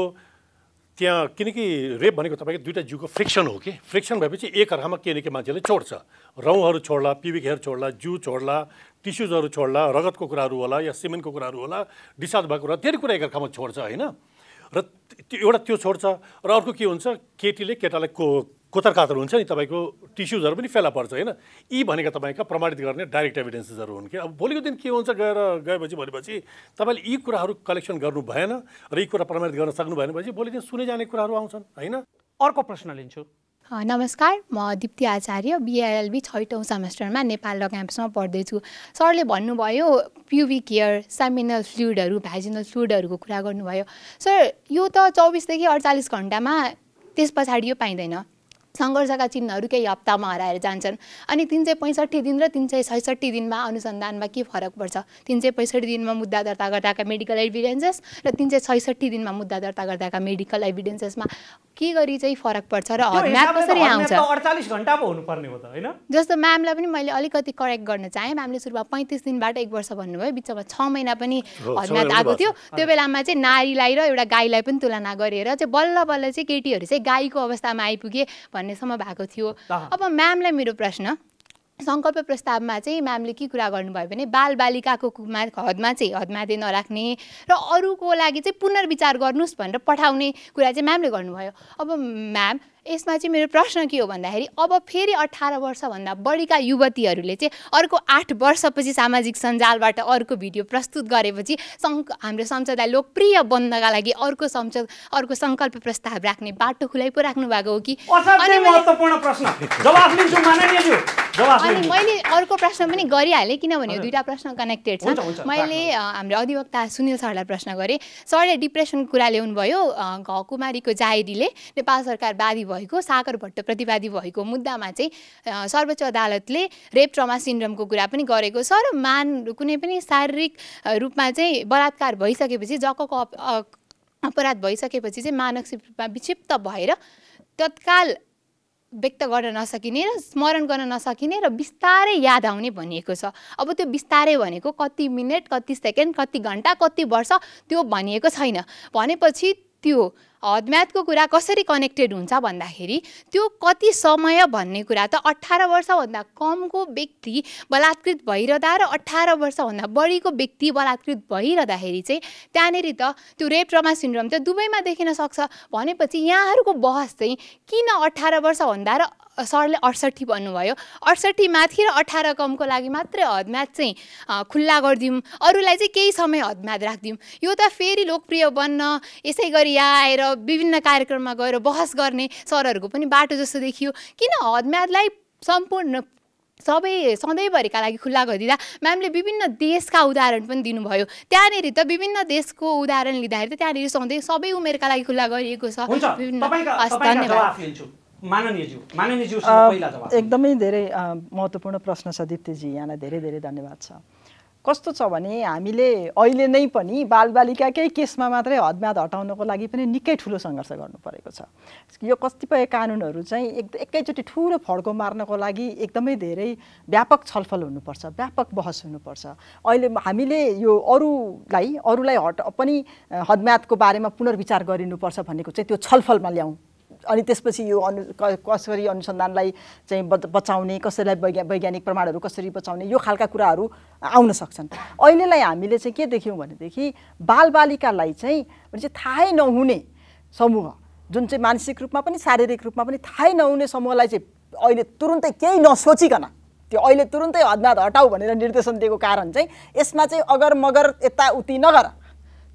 त्यहाँ किनकि रेप भनेको तपाईँको दुइटा जिउको फ्रिक्सन हो कि फ्रिक्सन भएपछि एक अर्कामा के न के मान्छेले छोड्छ रौँहरू छोड्ला पिबिक हेयर छोड्ला जिउ छोड्ला टिस्युजहरू छोड्ला रगतको कुराहरू होला या सिमेन्टको कुराहरू होला डिस्चार्ज भएको कुरा धेरै कुरा एकअर्कामा छोड्छ होइन र त्यो एउटा त्यो छोड्छ र अर्को के हुन्छ केटीले केटालाई को कातर हुन्छ नि तपाईँको टिस्युजहरू पनि फेला पर्छ होइन यी भनेका तपाईँका प्रमाणित गर्ने डाइरेक्ट एभिडेन्सेसहरू हुन् कि अब भोलिको दिन के हुन्छ गएर गएपछि भनेपछि तपाईँले यी कुराहरू कलेक्सन गर्नु भएन र यी कुरा प्रमाणित गर्न सक्नु भएन भनेपछि भोलि दिन सुने जाने कुराहरू आउँछन् होइन अर्को प्रश्न लिन्छु नमस्कार म दिप्ति आचार्य बिआरएलबी छैटौँ सेमेस्टरमा नेपाल र क्याम्पसमा पढ्दैछु सरले भन्नुभयो प्युबी केयर सेमिनल फ्लुइडहरू भ्याजिनल फ्लुइडहरूको कुरा गर्नुभयो सर यो त चौबिसदेखि अडचालिस घन्टामा त्यस पछाडि यो पाइँदैन सङ्घर्षका चिन्हहरूकै हप्तामा हराएर जान्छन् अनि तिन सय पैँसठी दिन र तिन सय छैसठी दिनमा अनुसन्धानमा के फरक पर्छ तिन सय पैँसठी दिनमा मुद्दा दर्ता गर्दाका मेडिकल एभिडेन्सेस र तिन सय छैसठी दिनमा मुद्दा दर्ता गर्दाका मेडिकल एभिडेन्सेसमा के गरी चाहिँ फरक पर्छ र कसरी आउँछ अडचालिस घन्टा पो हुनुपर्ने हो त होइन जस्तो म्यामलाई पनि मैले अलिकति करेक्ट गर्न चाहेँ म्यामले सुरुमा पैँतिस दिनबाट एक वर्ष भन्नुभयो बिचमा छ महिना पनि हर्म्याप आएको थियो त्यो बेलामा चाहिँ नारीलाई र एउटा गाईलाई पनि तुलना गरेर चाहिँ बल्ल बल्ल चाहिँ केटीहरू चाहिँ गाईको अवस्थामा आइपुगे भन्नेसम्म भएको थियो अब म्यामलाई मेरो प्रश्न सङ्कल्प प्रस्तावमा चाहिँ म्यामले के कुरा गर्नुभयो भने बालबालिकाको हदमा चाहिँ हदमादे नराख्ने र अरूको लागि चाहिँ पुनर्विचार गर्नुहोस् भनेर पठाउने कुरा चाहिँ म्यामले गर्नुभयो अब म्याम यसमा चाहिँ मेरो प्रश्न के हो भन्दाखेरि अब फेरि अठार वर्षभन्दा बढीका युवतीहरूले चाहिँ अर्को आठ वर्षपछि सामाजिक सञ्जालबाट अर्को भिडियो प्रस्तुत गरेपछि सङ्क हाम्रो संसदलाई लोकप्रिय बन्नका लागि अर्को संसद अर्को सङ्कल्प प्रस्ताव राख्ने बाटो खुलाइ पो राख्नु भएको हो कि अनि मैले अर्को प्रश्न पनि गरिहालेँ किनभने यो दुइटा प्रश्न कनेक्टेड छ मैले हाम्रो अधिवक्ता सुनिल सरलाई प्रश्न गरेँ सरले डिप्रेसनको कुरा ल्याउनु भयो घकुमारीको जायरीले नेपाल सरकार बादी भएको सागर भट्ट प्रतिवादी भएको मुद्दामा चाहिँ सर्वोच्च अदालतले रेप ट्रमा सिन्ड्रमको कुरा पनि गरेको छ र मान कुनै पनि शारीरिक रूपमा चाहिँ बलात्कार भइसकेपछि जकको अपराध भइसकेपछि चाहिँ मानसिक रूपमा विक्षिप्त भएर तत्काल व्यक्त गर्न नसकिने र स्मरण गर्न नसकिने र बिस्तारै याद आउने भनिएको छ अब त्यो बिस्तारै भनेको कति मिनट कति सेकेन्ड कति घन्टा कति वर्ष त्यो भनिएको छैन भनेपछि त्यो हदम्यादको कुरा कसरी कनेक्टेड हुन्छ भन्दाखेरि त्यो कति समय भन्ने कुरा त अठार वर्षभन्दा कमको व्यक्ति बलात्कृत भइरहँदा र अठार वर्षभन्दा बढीको व्यक्ति बलात्कृत भइरहँदाखेरि चाहिँ त्यहाँनिर त त्यो रेप ट्रमा सिन्ड्रोम त दुवैमा देखिन सक्छ भनेपछि यहाँहरूको बहस चाहिँ किन अठार वर्षभन्दा र सरले अडसट्ठी भन्नुभयो अडसट्ठी माथि र अठार कमको लागि मात्रै हदम्याद चाहिँ खुल्ला गरिदिउँ अरूलाई चाहिँ केही समय हदम्याद राखिदिउँ यो त फेरि लोकप्रिय बन्न यसै गरी यहाँ आएर विभिन्न कार्यक्रममा गएर बहस गर्ने सरहरूको पनि बाटो जस्तो देखियो किन हदम्यादलाई सम्पूर्ण सबै सधैँभरिका लागि खुल्ला गरिदिँदा म्यामले विभिन्न देशका उदाहरण पनि दिनुभयो त्यहाँनिर त विभिन्न देशको उदाहरण लिँदाखेरि त त्यहाँनिर सधैँ सबै उमेरका लागि खुल्ला गरिएको छ विभिन्न एकदमै धेरै महत्त्वपूर्ण प्रश्न छ दिप्तेजी यहाँलाई धेरै धेरै धन्यवाद छ कस्तो छ भने हामीले अहिले नै पनि बालबालिकाकै केसमा मात्रै हदम्याद हटाउनको लागि पनि निकै ठुलो सङ्घर्ष गर्नु परेको छ यो कतिपय कानुनहरू चाहिँ एक एकैचोटि ठुलो फड्को मार्नको लागि एकदमै धेरै व्यापक छलफल हुनुपर्छ व्यापक बहस हुनुपर्छ अहिले हामीले यो अरूलाई अरूलाई हट पनि हदम्यादको बारेमा पुनर्विचार गरिनुपर्छ भनेको चाहिँ त्यो छलफलमा ल्याउँ अनि त्यसपछि यो अनु कसरी अनुसन्धानलाई चाहिँ बचाउने कसैलाई वैज्ञानिक प्रमाणहरू कसरी बचाउने यो खालका कुराहरू आउन सक्छन् अहिलेलाई हामीले चाहिँ के देख्यौँ भनेदेखि बालबालिकालाई चाहिँ चाहिँ थाहै नहुने समूह जुन चाहिँ मानसिक रूपमा पनि शारीरिक रूपमा पनि थाहै नहुने समूहलाई चाहिँ अहिले तुरुन्तै केही नसोचिकन त्यो अहिले तुरुन्तै हदनाद हटाऊ भनेर निर्देशन दिएको कारण चाहिँ यसमा चाहिँ अगर मगर यताउति नगर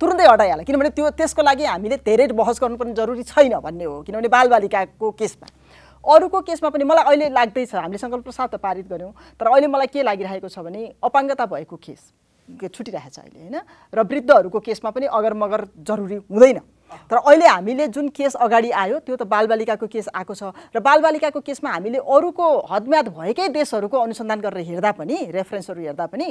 तुरुन्तै हटाइहाल्ला किनभने त्यो त्यसको लागि हामीले धेरै बहस गर्नुपर्ने जरुरी छैन भन्ने हो किनभने बालबालिकाको केसमा अरूको केसमा पनि मलाई अहिले लाग्दैछ हामीले सङ्कल्प त पारित गऱ्यौँ तर अहिले मलाई के लागिरहेको छ भने अपाङ्गता भएको केस छुटिरहेको छ अहिले होइन र वृद्धहरूको केसमा पनि अगर मगर जरुरी हुँदैन तर अहिले हामीले जुन केस अगाडि आयो त्यो त बालबालिकाको केस आएको छ र बालबालिकाको केसमा हामीले अरूको हदम्याद भएकै देशहरूको अनुसन्धान गरेर हेर्दा पनि रेफरेन्सहरू हेर्दा पनि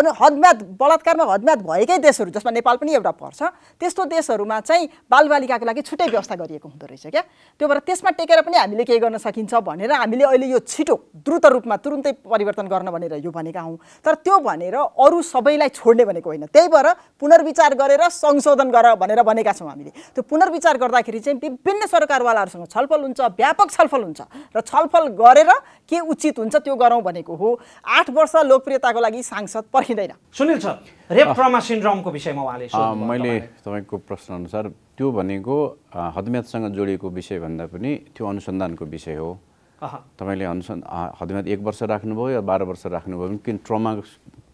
अनु हदम्याद बलात्कारमा हदम्याद भएकै देशहरू जसमा नेपाल पनि एउटा पर्छ त्यस्तो देशहरूमा चाहिँ बालबालिकाको लागि छुट्टै व्यवस्था गरिएको हुँदो रहेछ क्या त्यो भएर त्यसमा टेकेर पनि हामीले केही गर्न सकिन्छ भनेर हामीले अहिले यो छिटो द्रुत रूपमा तुरुन्तै परिवर्तन गर्न भनेर यो भनेका हौँ तर त्यो भनेर अरू सबैलाई छोड्ने भनेको होइन त्यही भएर पुनर्विचार गरेर संशोधन गर भनेर भनेका गरेका छौँ हामीले त्यो पुनर्विचार गर्दाखेरि चाहिँ विभिन्न सरकारवालाहरूसँग छलफल हुन्छ व्यापक छलफल हुन्छ र छलफल गरेर के उचित हुन्छ त्यो गरौँ भनेको हो आठ वर्ष लोकप्रियताको लागि सांसद पर्खिँदैन सुनिल छ रेप सिन्ड्रोमको विषयमा उहाँले मैले तपाईँको प्रश्नअनुसार त्यो भनेको हदमेतसँग जोडिएको विषय भन्दा पनि त्यो अनुसन्धानको विषय हो तपाईँले अनुसन् हदमेत एक वर्ष राख्नुभयो या बाह्र वर्ष राख्नुभयो किन ट्रमा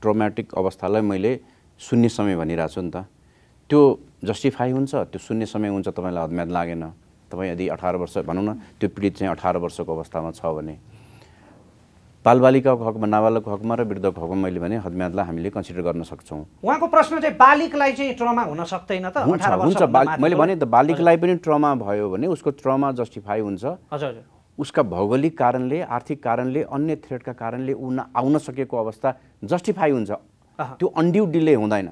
ट्रोमेटिक अवस्थालाई मैले सुन्ने समय भनिरहेको छु नि त त्यो जस्टिफाई हुन्छ त्यो सुन्ने समय हुन्छ तपाईँलाई हदम्याद लागेन तपाईँ यदि अठार वर्ष भनौँ न त्यो पीडित चाहिँ अठार वर्षको अवस्थामा छ भने बालबालिकाको हकमा नाबालकको हकमा र वृद्धको हकमा मैले भने हदम्यादलाई हामीले कन्सिडर गर्न सक्छौँ उहाँको प्रश्न चाहिँ बालिकलाई चाहिँ ट्रमा हुन सक्दैन त हुन्छ हुन्छ मैले भने त बालिकलाई पनि ट्रमा भयो भने उसको ट्रमा जस्टिफाई हुन्छ हजुर उसका भौगोलिक कारणले आर्थिक कारणले अन्य थ्रेडका कारणले ऊ आउन सकेको अवस्था जस्टिफाई हुन्छ त्यो अन्ड्यु डिले हुँदैन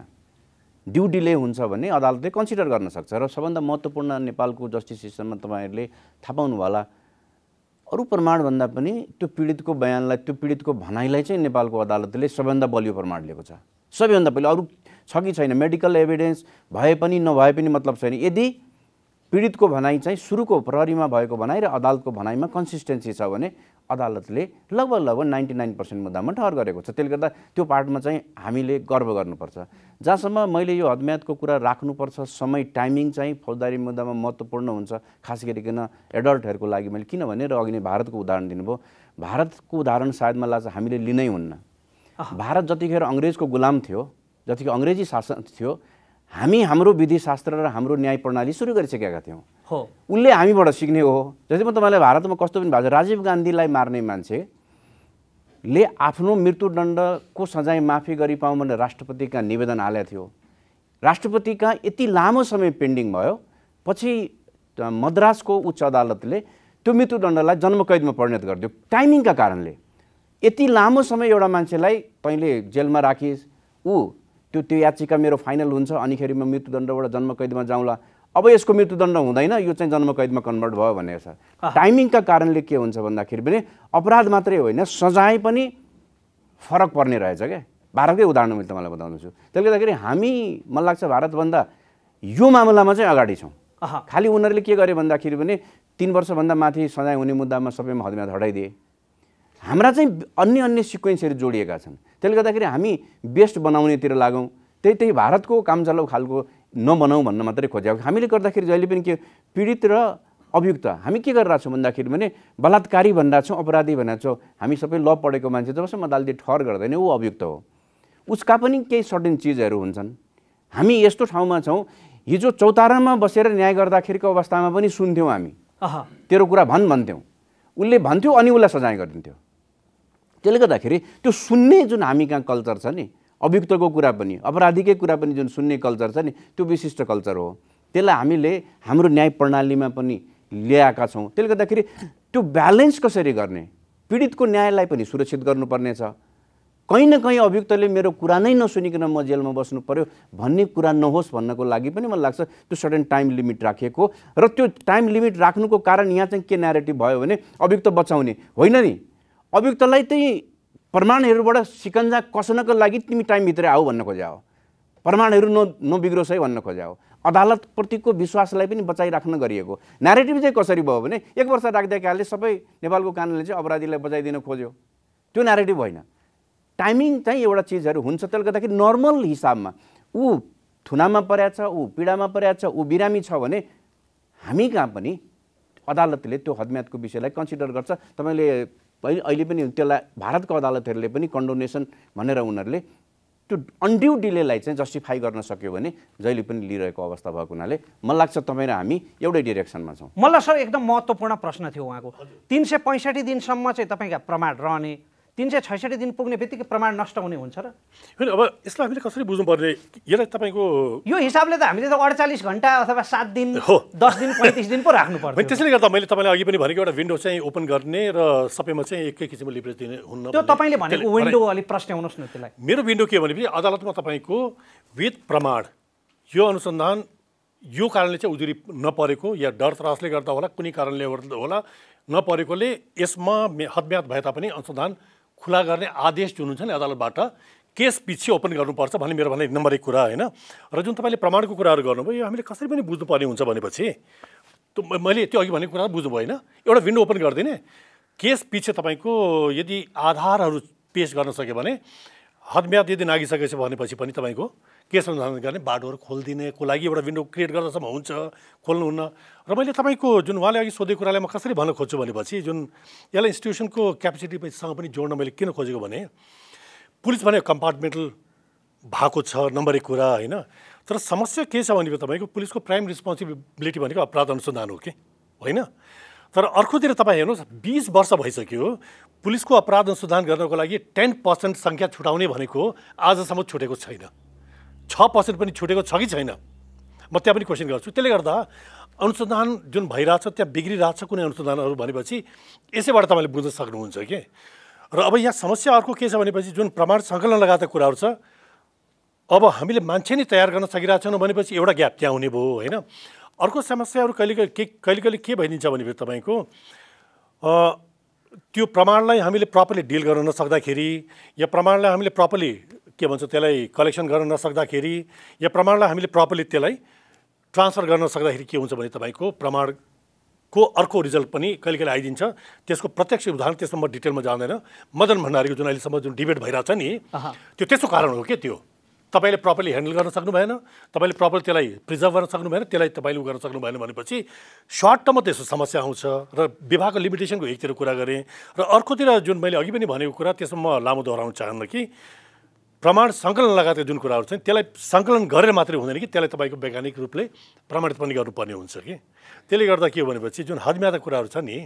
ड्यु डिले हुन्छ भने अदालतले कन्सिडर गर्न सक्छ र सबभन्दा महत्त्वपूर्ण नेपालको जस्टिस सिस्टममा तपाईँहरूले थाहा पाउनु होला अरू प्रमाणभन्दा पनि त्यो पीडितको बयानलाई त्यो पीडितको भनाइलाई चाहिँ नेपालको अदालतले सबैभन्दा बलियो प्रमाण लिएको छ सबैभन्दा पहिले अरू छ कि छैन मेडिकल एभिडेन्स भए पनि नभए पनि मतलब छैन यदि पीडितको भनाइ चाहिँ सुरुको प्रहरीमा भएको भनाइ र अदालतको भनाइमा कन्सिस्टेन्सी छ भने अदालतले लगभग लगभग नाइन्टी नाइन पर्सेन्ट मुद्दामा ठहर गरेको छ त्यसले गर्दा त्यो पार्टमा चाहिँ हामीले गर्व गर्नुपर्छ जहाँसम्म मैले यो हदम्यादको कुरा राख्नुपर्छ समय टाइमिङ चाहिँ फौजदारी मुद्दामा महत्त्वपूर्ण हुन्छ खास गरिकन एडल्टहरूको लागि मैले किन र अघि नै भारतको उदाहरण दिनुभयो भारतको उदाहरण सायद मलाई लाग्छ हामीले लिनै हुन्न भारत जतिखेर अङ्ग्रेजको गुलाम थियो जतिखेर अङ्ग्रेजी शासन थियो हामी हाम्रो विधिशास्त्र र हाम्रो न्याय प्रणाली सुरु गरिसकेका थियौँ हो उसले हामीबाट सिक्ने हो जस्तै म तपाईँलाई भारतमा कस्तो पनि भएको राजीव गान्धीलाई मार्ने मान्छेले आफ्नो मृत्युदण्डको सजाय माफी गरी पाऊँ भनेर राष्ट्रपतिका निवेदन हालेको थियो राष्ट्रपतिका यति लामो समय पेन्डिङ भयो पछि मद्रासको उच्च अदालतले त्यो मृत्युदण्डलाई जन्मकैदमा परिणत गरिदियो टाइमिङका कारणले यति लामो समय एउटा मान्छेलाई तैँले जेलमा राखिस् ऊ त्यो त्यो याचिका मेरो फाइनल हुन्छ अनिखेरि म मृत्युदण्डबाट जन्मकैदमा जाउँला अब यसको मृत्युदण्ड हुँदैन यो चाहिँ जन्मकैदमा कन्भर्ट भयो भनेको छ टाइमिङका कारणले के हुन्छ भन्दाखेरि पनि अपराध मात्रै होइन सजाय पनि फरक पर्ने रहेछ क्या भारतकै उदाहरण मैले तपाईँलाई बताउँदैछु त्यसले गर्दाखेरि हामी मलाई लाग्छ भारतभन्दा यो मामलामा चाहिँ अगाडि छौँ खालि उनीहरूले के गरे भन्दाखेरि पनि तिन वर्षभन्दा माथि सजाय हुने मुद्दामा सबैमा हदमा हटाइदिए हाम्रा चाहिँ अन्य अन्य सिक्वेन्सहरू जोडिएका छन् त्यसले गर्दाखेरि हामी बेस्ट बनाउनेतिर लागौँ त्यही त्यही भारतको काम चलाउ खालको नबनाउँ भन्न मात्रै खोजेको हामीले गर्दाखेरि जहिले पनि के पीडित र अभियुक्त हामी के गरिरहेछौँ भन्दाखेरि भने बलात्कारी छौँ अपराधी छौँ हामी सबै ल पढेको मान्छे जबसम्म अदालतले ठहर गर्दैन ऊ अभियुक्त हो उसका पनि केही सर्टेन चिजहरू हुन्छन् हामी यस्तो ठाउँमा छौँ हिजो चौतारामा बसेर न्याय गर्दाखेरिको अवस्थामा पनि सुन्थ्यौँ हामी तेरो कुरा भन् भन्थ्यौँ उसले भन्थ्यो अनि उसलाई सजाय गरिदिन्थ्यो त्यसले गर्दाखेरि त्यो सुन्ने जुन हामी कहाँ कल्चर छ नि अभियुक्तको कुरा पनि अपराधीकै कुरा पनि जुन सुन्ने कल्चर छ नि त्यो विशिष्ट कल्चर हो त्यसलाई हामीले हाम्रो न्याय प्रणालीमा पनि ल्याएका छौँ त्यसले गर्दाखेरि त्यो ब्यालेन्स कसरी गर्ने पीडितको न्यायलाई पनि सुरक्षित गर्नुपर्नेछ कहीँ न कहीँ अभियुक्तले मेरो कुरा नै नसुनिकन म जेलमा बस्नु पऱ्यो भन्ने कुरा नहोस् भन्नको लागि पनि मलाई लाग्छ त्यो सडन टाइम लिमिट राखिएको र त्यो टाइम लिमिट राख्नुको कारण यहाँ चाहिँ के नेरेटिभ भयो भने अभियुक्त बचाउने होइन नि अभियुक्तलाई त्यही प्रमाणहरूबाट सिकन्जा कसनको लागि तिमी टाइमभित्र आऊ भन्न खोज्या हो प्रमाणहरू न नबिग्रोस् है भन्न खोज्या हो अदालतप्रतिको विश्वासलाई पनि बचाइराख्न गरिएको न्यारेटिभ चाहिँ कसरी भयो भने एक वर्ष राख्दा कालले सबै नेपालको कानुनले चाहिँ अपराधीलाई बचाइदिन खोज्यो त्यो न्यारेटिभ होइन टाइमिङ चाहिँ एउटा चिजहरू हुन्छ त्यसले गर्दाखेरि नर्मल हिसाबमा ऊ थुनामा परेछ ऊ पीडामा परेछ ऊ बिरामी छ भने हामी कहाँ पनि अदालतले त्यो हदम्यातको विषयलाई कन्सिडर गर्छ तपाईँले अहिले पनि त्यसलाई भारतको अदालतहरूले पनि कन्डोनेसन भनेर उनीहरूले त्यो अन्ड्यु डिलेलाई चाहिँ जस्टिफाई गर्न सक्यो भने जहिले पनि लिइरहेको अवस्था भएको हुनाले मलाई लाग्छ तपाईँ र हामी एउटै डिरेक्सनमा छौँ मलाई सर एकदम महत्त्वपूर्ण प्रश्न थियो उहाँको तिन सय पैँसठी दिनसम्म चाहिँ तपाईँका प्रमाण रहने तिन सय छैसठी दिन पुग्ने बित्तिकै प्रमाण नष्ट हुने हुन्छ र होइन अब यसलाई हामीले कसरी बुझ्नुपर्ने यसलाई तपाईँको यो हिसाबले त हामीले त अडचालिस घन्टा अथवा सात दिन हो दस दिन पैँतिस दिन पो राख्नु पर्छ त्यसैले गर्दा मैले तपाईँलाई अघि पनि भनेको एउटा विन्डो चाहिँ ओपन गर्ने र सबैमा चाहिँ एकै किसिमको लिभरेज दिने हुन्न त्यो तपाईँले भनेको विन्डो अलिक प्रश्न आउनुहोस् न त्यसलाई मेरो विन्डो के भनेपछि अदालतमा तपाईँको विथ प्रमाण यो अनुसन्धान यो कारणले चाहिँ उजुरी नपरेको या डर त्रासले गर्दा होला कुनै कारणले होला नपरेकोले यसमा हदम्यात भए तापनि अनुसन्धान खुला गर्ने आदेश जुन हुन्छ नि अदालतबाट केस पछि ओपन गर्नुपर्छ भन्ने मेरो भन्ने नम्बर एक कुरा होइन र जुन तपाईँले प्रमाणको कुराहरू गर्नुभयो यो हामीले कसरी पनि बुझ्नुपर्ने हुन्छ भनेपछि मैले त्यो अघि भनेको कुरा बुझ्नुभयो होइन एउटा विन्डो ओपन गरिदिने केस पछि तपाईँको यदि आधारहरू पेस गर्न सक्यो भने हदम्याद यदि नागिसकेछ भनेपछि पनि तपाईँको के अनुसन्धान गर्ने बाटोहरू खोलिदिनेको लागि एउटा विन्डो क्रिएट गर्दासम्म हुन्छ खोल्नुहुन्न र मैले तपाईँको जुन उहाँले अघि सोधेको कुरालाई म कसरी भन्न खोज्छु भनेपछि जुन यसलाई इन्स्टिट्युसनको क्यापेसिटीसँग पनि जोड्न मैले किन खोजेको भने पुलिस भने कम्पार्टमेन्टल भएको छ नम्बर एक कुरा होइन तर समस्या के छ भने तपाईँको पुलिसको प्राइम रिस्पोन्सिबिलिटी भनेको अपराध अनुसन्धान हो कि होइन तर अर्कोतिर तपाईँ हेर्नुहोस् बिस वर्ष भइसक्यो पुलिसको अपराध अनुसन्धान गर्नको लागि टेन पर्सेन्ट सङ्ख्या छुटाउने भनेको आजसम्म छुटेको छैन छ पर्सेन्ट पनि छुटेको छ कि छैन म त्यहाँ पनि क्वेसन गर्छु त्यसले गर्दा अनुसन्धान जुन भइरहेछ त्यहाँ बिग्रिरहेछ कुनै अनुसन्धानहरू भनेपछि यसैबाट तपाईँले बुझ्न सक्नुहुन्छ कि र अब यहाँ समस्या अर्को के छ भनेपछि जुन प्रमाण सङ्कलन लगायतका कुराहरू छ अब हामीले मान्छे नै तयार गर्न सकिरहेको छैनौँ भनेपछि एउटा ग्याप त्यहाँ हुने भयो होइन अर्को समस्याहरू कहिले के कहिले कहिले के भइदिन्छ भनेपछि तपाईँको त्यो प्रमाणलाई हामीले प्रपरली डिल गर्न नसक्दाखेरि या प्रमाणलाई हामीले प्रपरली के भन्छ त्यसलाई कलेक्सन गर्न नसक्दाखेरि या प्रमाणलाई हामीले प्रपरली त्यसलाई ट्रान्सफर गर्न नसक्दाखेरि के हुन्छ भने तपाईँको प्रमाणको अर्को रिजल्ट पनि कहिले कहिले आइदिन्छ त्यसको प्रत्यक्ष उदाहरण त्यसमा म डिटेलमा जाँदैन मदन भण्डारीको जुन अहिलेसम्म जुन डिबेट छ नि त्यो त्यसको कारण हो क्या त्यो तपाईँले प्रपरली ह्यान्डल गर्न सक्नु भएन तपाईँले प्रपरली त्यसलाई प्रिजर्भ गर्न सक्नु भएन त्यसलाई तपाईँले उ गर्न सक्नु भएन भनेपछि सर्ट टर्ममा त्यसको समस्या आउँछ र विभागको लिमिटेसनको एकतिर कुरा गरेँ र अर्कोतिर जुन मैले अघि पनि भनेको कुरा त्यसमा म लामो दोहोऱ्याउन चाहन्न कि प्रमाण सङ्कलन लगायतका जुन कुराहरू छन् त्यसलाई सङ्कलन गरेर मात्रै हुँदैन कि त्यसलाई तपाईँको वैज्ञानिक रूपले प्रमाणित पनि गर्नुपर्ने हुन्छ कि त्यसले गर्दा के हो भनेपछि जुन हदम्यातका कुराहरू छ नि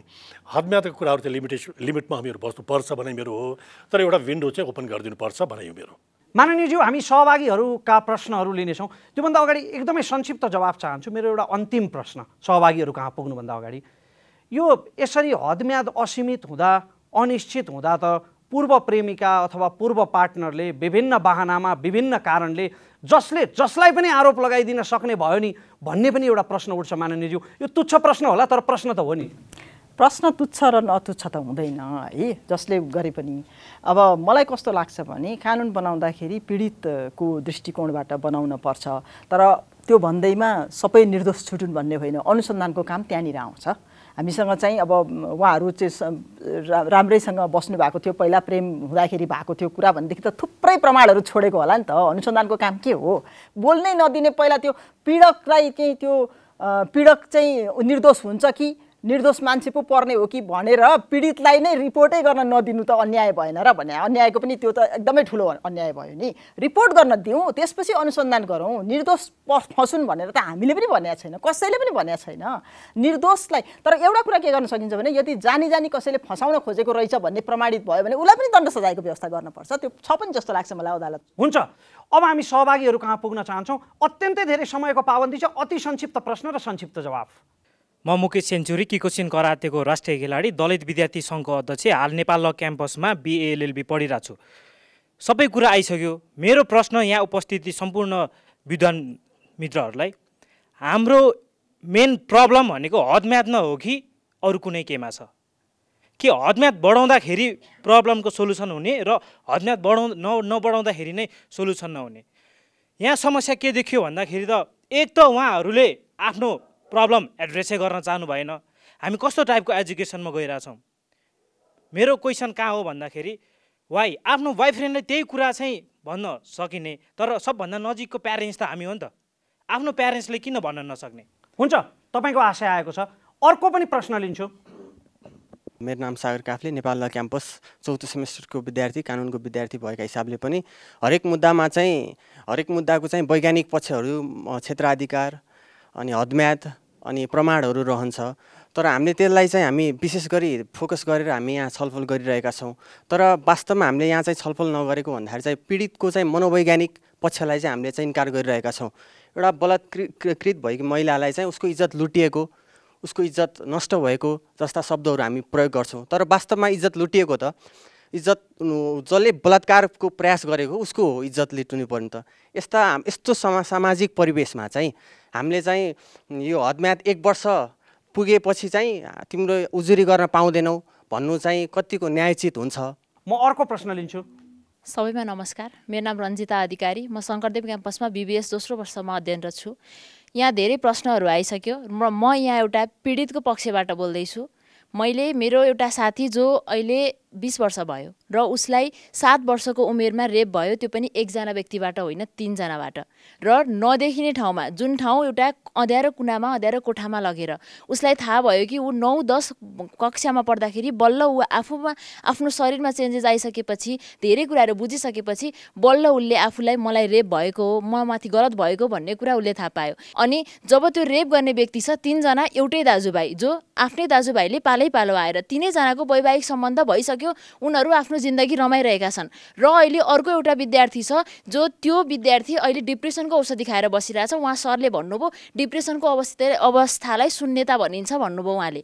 हदम्यातका कुराहरू त्यो लिमिटेसन लिमिटमा हामीहरू बस्नुपर्छ भने मेरो हो तर एउटा विन्डो चाहिँ ओपन गरिदिनुपर्छ भनाइ यो मेरो माननीयज्यू हामी सहभागीहरूका प्रश्नहरू लिनेछौँ त्योभन्दा अगाडि एकदमै संक्षिप्त जवाब चाहन्छु मेरो एउटा अन्तिम प्रश्न सहभागीहरू कहाँ पुग्नुभन्दा अगाडि यो यसरी हदम्याद असीमित हुँदा अनिश्चित हुँदा त पूर्व प्रेमिका अथवा पूर्व पार्टनरले विभिन्न बाहनामा विभिन्न कारणले जसले जसलाई पनि आरोप लगाइदिन सक्ने भयो नि भन्ने पनि एउटा प्रश्न उठ्छ माननीयज्यू यो तुच्छ प्रश्न होला तर प्रश्न त हो नि प्रश्न तुच्छ र नतुच्छ त हुँदैन है जसले गरे पनि अब मलाई कस्तो लाग्छ भने कानुन बनाउँदाखेरि पीडितको दृष्टिकोणबाट बनाउन पर्छ तर त्यो भन्दैमा सबै निर्दोष छुटुन् भन्ने होइन अनुसन्धानको काम त्यहाँनिर आउँछ हामीसँग चाहिँ अब उहाँहरू चाहिँ राम्रैसँग बस्नु भएको थियो पहिला प्रेम हुँदाखेरि भएको थियो कुरा भनेदेखि त थुप्रै प्रमाणहरू छोडेको होला नि त अनुसन्धानको काम के हो बोल्नै नदिने पहिला त्यो पीडकलाई केही त्यो पीडक चाहिँ निर्दोष हुन्छ कि निर्दोष मान्छे पो पर्ने हो कि भनेर पीडितलाई नै रिपोर्टै गर्न नदिनु त अन्याय भएन र भने अन्यायको पनि त्यो त एकदमै ठुलो अन्याय भयो नि रिपोर्ट गर्न दिउँ त्यसपछि अनुसन्धान गरौँ निर्दोष फसुन् भनेर त हामीले पनि भनेको छैन कसैले पनि भनेको छैन निर्दोषलाई तर एउटा कुरा के गर्न सकिन्छ भने यदि जानी जानी कसैले फसाउन खोजेको रहेछ भन्ने प्रमाणित भयो भने उसलाई पनि दण्ड सजायको व्यवस्था गर्नुपर्छ त्यो छ पनि जस्तो लाग्छ मलाई अदालत हुन्छ अब हामी सहभागीहरू कहाँ पुग्न चाहन्छौँ अत्यन्तै धेरै समयको पाबन्दी छ अति संक्षिप्त प्रश्न र संक्षिप्त जवाफ म मुकेश सेन्चुरी किकोसिन करातेको राष्ट्रिय खेलाडी दलित विद्यार्थी सङ्घको अध्यक्ष हाल नेपाल ल क्याम्पसमा बिएएलएलबी पढिरहेको छु सबै कुरा आइसक्यो मेरो प्रश्न यहाँ उपस्थित सम्पूर्ण विद्वान मित्रहरूलाई हाम्रो मेन प्रब्लम भनेको हदम्याद हो कि अरू कुनै केमा छ कि हदम्याद बढाउँदाखेरि प्रब्लमको सोल्युसन हुने र हदम्याद बढाउ न नबढाउँदाखेरि नै सोल्युसन नहुने यहाँ समस्या के देखियो भन्दाखेरि त एक त उहाँहरूले आफ्नो प्रब्लम एड्रेसै गर्न चाहनु भएन हामी कस्तो टाइपको एजुकेसनमा गइरहेछौँ मेरो क्वेसन कहाँ हो भन्दाखेरि वाइ आफ्नो बोयफ्रेन्डले त्यही कुरा चाहिँ भन्न सकिने तर सबभन्दा नजिकको प्यारेन्ट्स त हामी हो नि त आफ्नो प्यारेन्ट्सले किन भन्न नसक्ने हुन्छ तपाईँको आशय आएको छ अर्को पनि प्रश्न लिन्छु मेरो नाम सागर काफले नेपाल ल क्याम्पस चौथो सेमेस्टरको विद्यार्थी कानुनको विद्यार्थी भएका हिसाबले पनि हरेक मुद्दामा चाहिँ हरेक मुद्दाको चाहिँ वैज्ञानिक पक्षहरू क्षेत्राधिकार अनि हदम्याद अनि प्रमाणहरू रहन्छ तर हामीले त्यसलाई चाहिँ हामी विशेष गरी फोकस गरेर हामी यहाँ छलफल गरिरहेका छौँ तर वास्तवमा हामीले यहाँ चाहिँ छलफल नगरेको भन्दाखेरि चाहिँ पीडितको चाहिँ मनोवैज्ञानिक पक्षलाई चाहिँ हामीले चाहिँ इन्कार गरिरहेका छौँ एउटा बलात्कृत भएकी महिलालाई चाहिँ उसको इज्जत लुटिएको उसको इज्जत नष्ट भएको जस्ता शब्दहरू हामी प्रयोग गर्छौँ तर वास्तवमा इज्जत लुटिएको त इज्जत जसले बलात्कारको प्रयास गरेको उसको इज्जत लिटुनु पर्ने त यस्ता यस्तो समा सामाजिक परिवेशमा चाहिँ हामीले चाहिँ यो हदम्याद एक वर्ष पुगेपछि चाहिँ तिम्रो उजुरी गर्न पाउँदैनौ भन्नु चाहिँ कतिको न्यायचित हुन्छ म अर्को प्रश्न लिन्छु सबैमा नमस्कार मेरो नाम रन्जिता अधिकारी म शङ्करदेव क्याम्पसमा बिबिएस दोस्रो वर्षमा अध्ययनरत छु यहाँ धेरै प्रश्नहरू आइसक्यो र म यहाँ एउटा पीडितको पक्षबाट बोल्दैछु मैले मेरो एउटा साथी जो अहिले बिस वर्ष भयो र उसलाई सात वर्षको उमेरमा रेप भयो त्यो पनि एकजना व्यक्तिबाट होइन तिनजनाबाट र नदेखिने ठाउँमा जुन ठाउँ एउटा अँध्यारो कुनामा अँध्यारो कोठामा लगेर उसलाई थाहा भयो कि ऊ नौ दस कक्षामा पढ्दाखेरि बल्ल ऊ आफूमा आफ्नो शरीरमा चेन्जेस आइसकेपछि धेरै कुराहरू बुझिसकेपछि बल्ल उसले आफूलाई मलाई रेप भएको हो म माथि गलत भएको भन्ने कुरा उसले थाहा पायो अनि जब त्यो रेप गर्ने व्यक्ति छ तिनजना एउटै दाजुभाइ जो आफ्नै दाजुभाइले पालै पालो आएर तिनैजनाको वैवाहिक सम्बन्ध भइसक्यो भइसक्यो उनीहरू आफ्नो जिन्दगी रमाइरहेका छन् र अहिले अर्को एउटा विद्यार्थी छ जो त्यो विद्यार्थी अहिले डिप्रेसनको औषधि खाएर बसिरहेछ उहाँ सरले भन्नुभयो डिप्रेसनको अवस्था अवस्थालाई शून्यता भनिन्छ भन्नुभयो उहाँले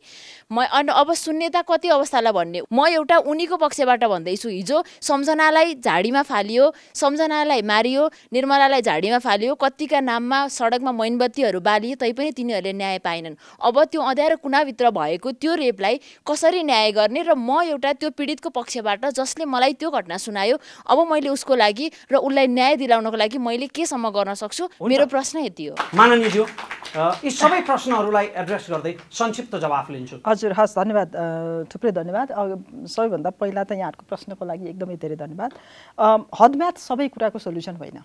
म अनि अब शून्यता कति अवस्थालाई भन्ने म एउटा उनीको पक्षबाट भन्दैछु हिजो सम्झनालाई झाडीमा फालियो सम्झनालाई मारियो निर्मलालाई झाडीमा फालियो कतिका नाममा सडकमा मैनबत्तीहरू बालिए तैपनि तिनीहरूले न्याय पाएनन् अब त्यो अँध्यारो कुनाभित्र भएको त्यो रेपलाई कसरी न्याय गर्ने र म एउटा त्यो पीडितको पक्षबाट जसले मलाई त्यो घटना सुनायो अब मैले उसको लागि र उसलाई न्याय दिलाउनको लागि मैले केसम्म गर्न सक्छु मेरो प्रश्न यति हो माननीय यी सबै प्रश्नहरूलाई एड्रेस गर्दै संक्षिप्त जवाफ लिन्छु हजुर हस् धन्यवाद थुप्रै धन्यवाद सबैभन्दा पहिला त यहाँहरूको प्रश्नको लागि एकदमै धेरै धन्यवाद हदम्याथ सबै कुराको सोल्युसन होइन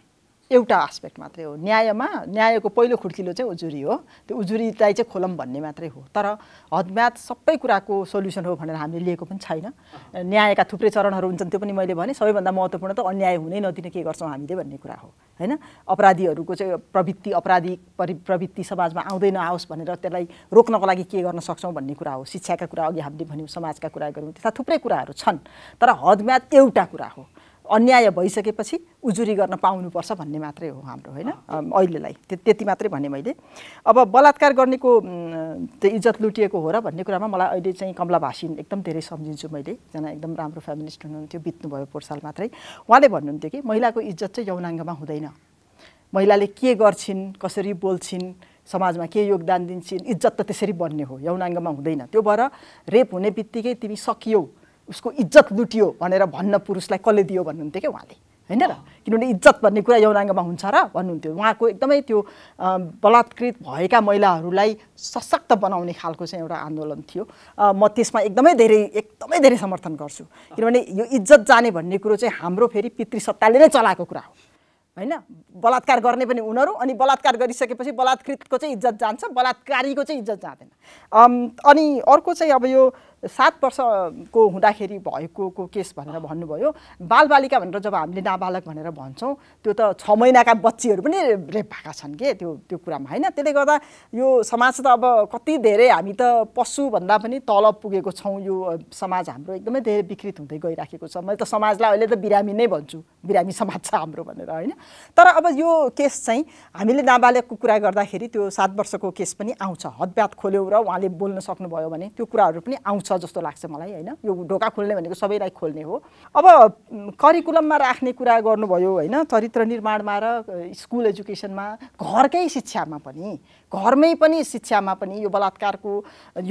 एउटा आस्पेक्ट मात्रै हो न्यायमा न्यायको पहिलो खुड्किलो चाहिँ उजुरी हो त्यो उजुरीलाई चाहिँ खोलम भन्ने मात्रै हो तर हदम्याद सबै कुराको सोल्युसन हो भनेर हामीले लिएको पनि छैन न्यायका थुप्रै चरणहरू हुन्छन् त्यो पनि मैले भने सबैभन्दा महत्त्वपूर्ण त अन्याय हुनै नदिने के गर्छौँ हामीले भन्ने कुरा हो होइन अपराधीहरूको चाहिँ प्रवृत्ति अपराधी परि प्रवृत्ति समाजमा आउँदै नआओस् भनेर त्यसलाई रोक्नको लागि के गर्न सक्छौँ भन्ने कुरा हो शिक्षाका कुरा अघि हामीले भन्यौँ समाजका कुरा गऱ्यौँ त्यस्ता थुप्रै कुराहरू छन् तर हदम्याद एउटा कुरा हो अन्याय भइसकेपछि उजुरी गर्न पाउनुपर्छ भन्ने मात्रै हो हाम्रो होइन अहिलेलाई त्यति मात्रै भने मैले अब बलात्कार गर्नेको त्यो इज्जत लुटिएको हो र भन्ने कुरामा मलाई अहिले चाहिँ कमला भासिन एकदम धेरै सम्झिन्छु मैले एकजना एकदम राम्रो फेमिनिस्ट हुनुहुन्थ्यो बित्नुभयो पोहोर साल मात्रै उहाँले भन्नुहुन्थ्यो कि महिलाको इज्जत चाहिँ यौनाङ्गमा हुँदैन महिलाले के गर्छिन् कसरी बोल्छिन् समाजमा के योगदान दिन्छन् इज्जत त त्यसरी बन्ने हो यौनाङ्गमा हुँदैन त्यो भएर रेप हुने बित्तिकै तिमी सकियौ उसको इज्जत लुटियो भनेर भन्न पुरुषलाई कसले दियो भन्नुहुन्थ्यो क्या उहाँले होइन र किनभने इज्जत भन्ने कुरा यौनाङ्गमा हुन्छ र भन्नुहुन्थ्यो उहाँको एकदमै त्यो बलात्कृत भएका महिलाहरूलाई सशक्त बनाउने खालको चाहिँ एउटा आन्दोलन थियो म त्यसमा एकदमै धेरै एकदमै धेरै समर्थन गर्छु किनभने यो इज्जत जाने भन्ने कुरो चाहिँ हाम्रो फेरि पितृसत्ताले नै चलाएको कुरा हो होइन बलात्कार गर्ने पनि उनीहरू अनि बलात्कार गरिसकेपछि बलात्कृतको चाहिँ इज्जत जान्छ बलात्कारीको चाहिँ इज्जत जाँदैन अनि अर्को चाहिँ अब यो सात वर्षको हुँदाखेरि भएको केस भनेर भन्नुभयो बालबालिका भनेर जब हामीले नाबालक भनेर भन्छौँ त्यो त छ महिनाका बच्चीहरू पनि रेप भएका छन् के त्यो त्यो कुरामा होइन त्यसले गर्दा यो समाज त अब कति धेरै हामी त पशुभन्दा पनि तल पुगेको छौँ यो समाज हाम्रो एकदमै धेरै विकृत हुँदै गइराखेको छ मैले त समाजलाई अहिले त बिरामी नै भन्छु बिरामी समाज छ हाम्रो भनेर होइन तर अब यो केस चाहिँ हामीले नाबालकको कुरा गर्दाखेरि त्यो सात वर्षको केस पनि आउँछ हदब्यात खोल्यौँ र उहाँले बोल्न सक्नुभयो भने त्यो कुराहरू पनि आउँछ छ जस्तो लाग्छ मलाई होइन यो ढोका खोल्ने भनेको सबैलाई खोल्ने हो अब करिकुलममा राख्ने कुरा गर्नुभयो होइन चरित्र निर्माणमा र स्कुल एजुकेसनमा घरकै शिक्षामा पनि घरमै पनि शिक्षामा पनि यो बलात्कारको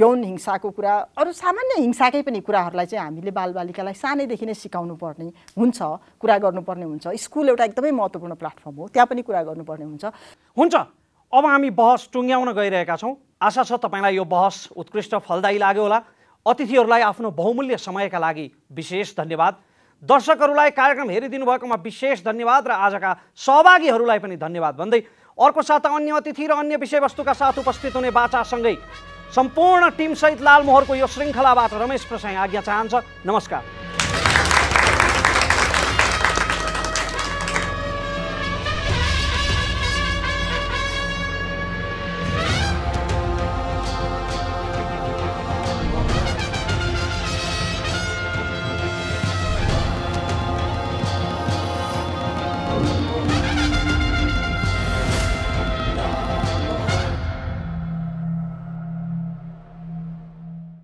यौन हिंसाको कुरा अरू सामान्य हिंसाकै पनि कुराहरूलाई चाहिँ हामीले बालबालिकालाई सानैदेखि नै सिकाउनु पर्ने हुन्छ कुरा गर्नुपर्ने हुन्छ स्कुल एउटा एकदमै महत्त्वपूर्ण प्लेटफर्म हो त्यहाँ पनि कुरा गर्नुपर्ने हुन्छ हुन्छ अब हामी बहस टुङ्ग्याउन गइरहेका छौँ आशा छ तपाईँलाई यो बहस उत्कृष्ट फलदायी लाग्यो होला अतिथिहरूलाई आफ्नो बहुमूल्य समयका लागि विशेष धन्यवाद दर्शकहरूलाई कार्यक्रम हेरिदिनु भएकोमा विशेष धन्यवाद र आजका सहभागीहरूलाई पनि धन्यवाद भन्दै अर्को साता अन्य अतिथि र अन्य विषयवस्तुका साथ उपस्थित हुने बाचासँगै सम्पूर्ण टिमसहित लालमोहरको यो श्रृङ्खलाबाट रमेश प्रसाई आज्ञा चाहन्छ नमस्कार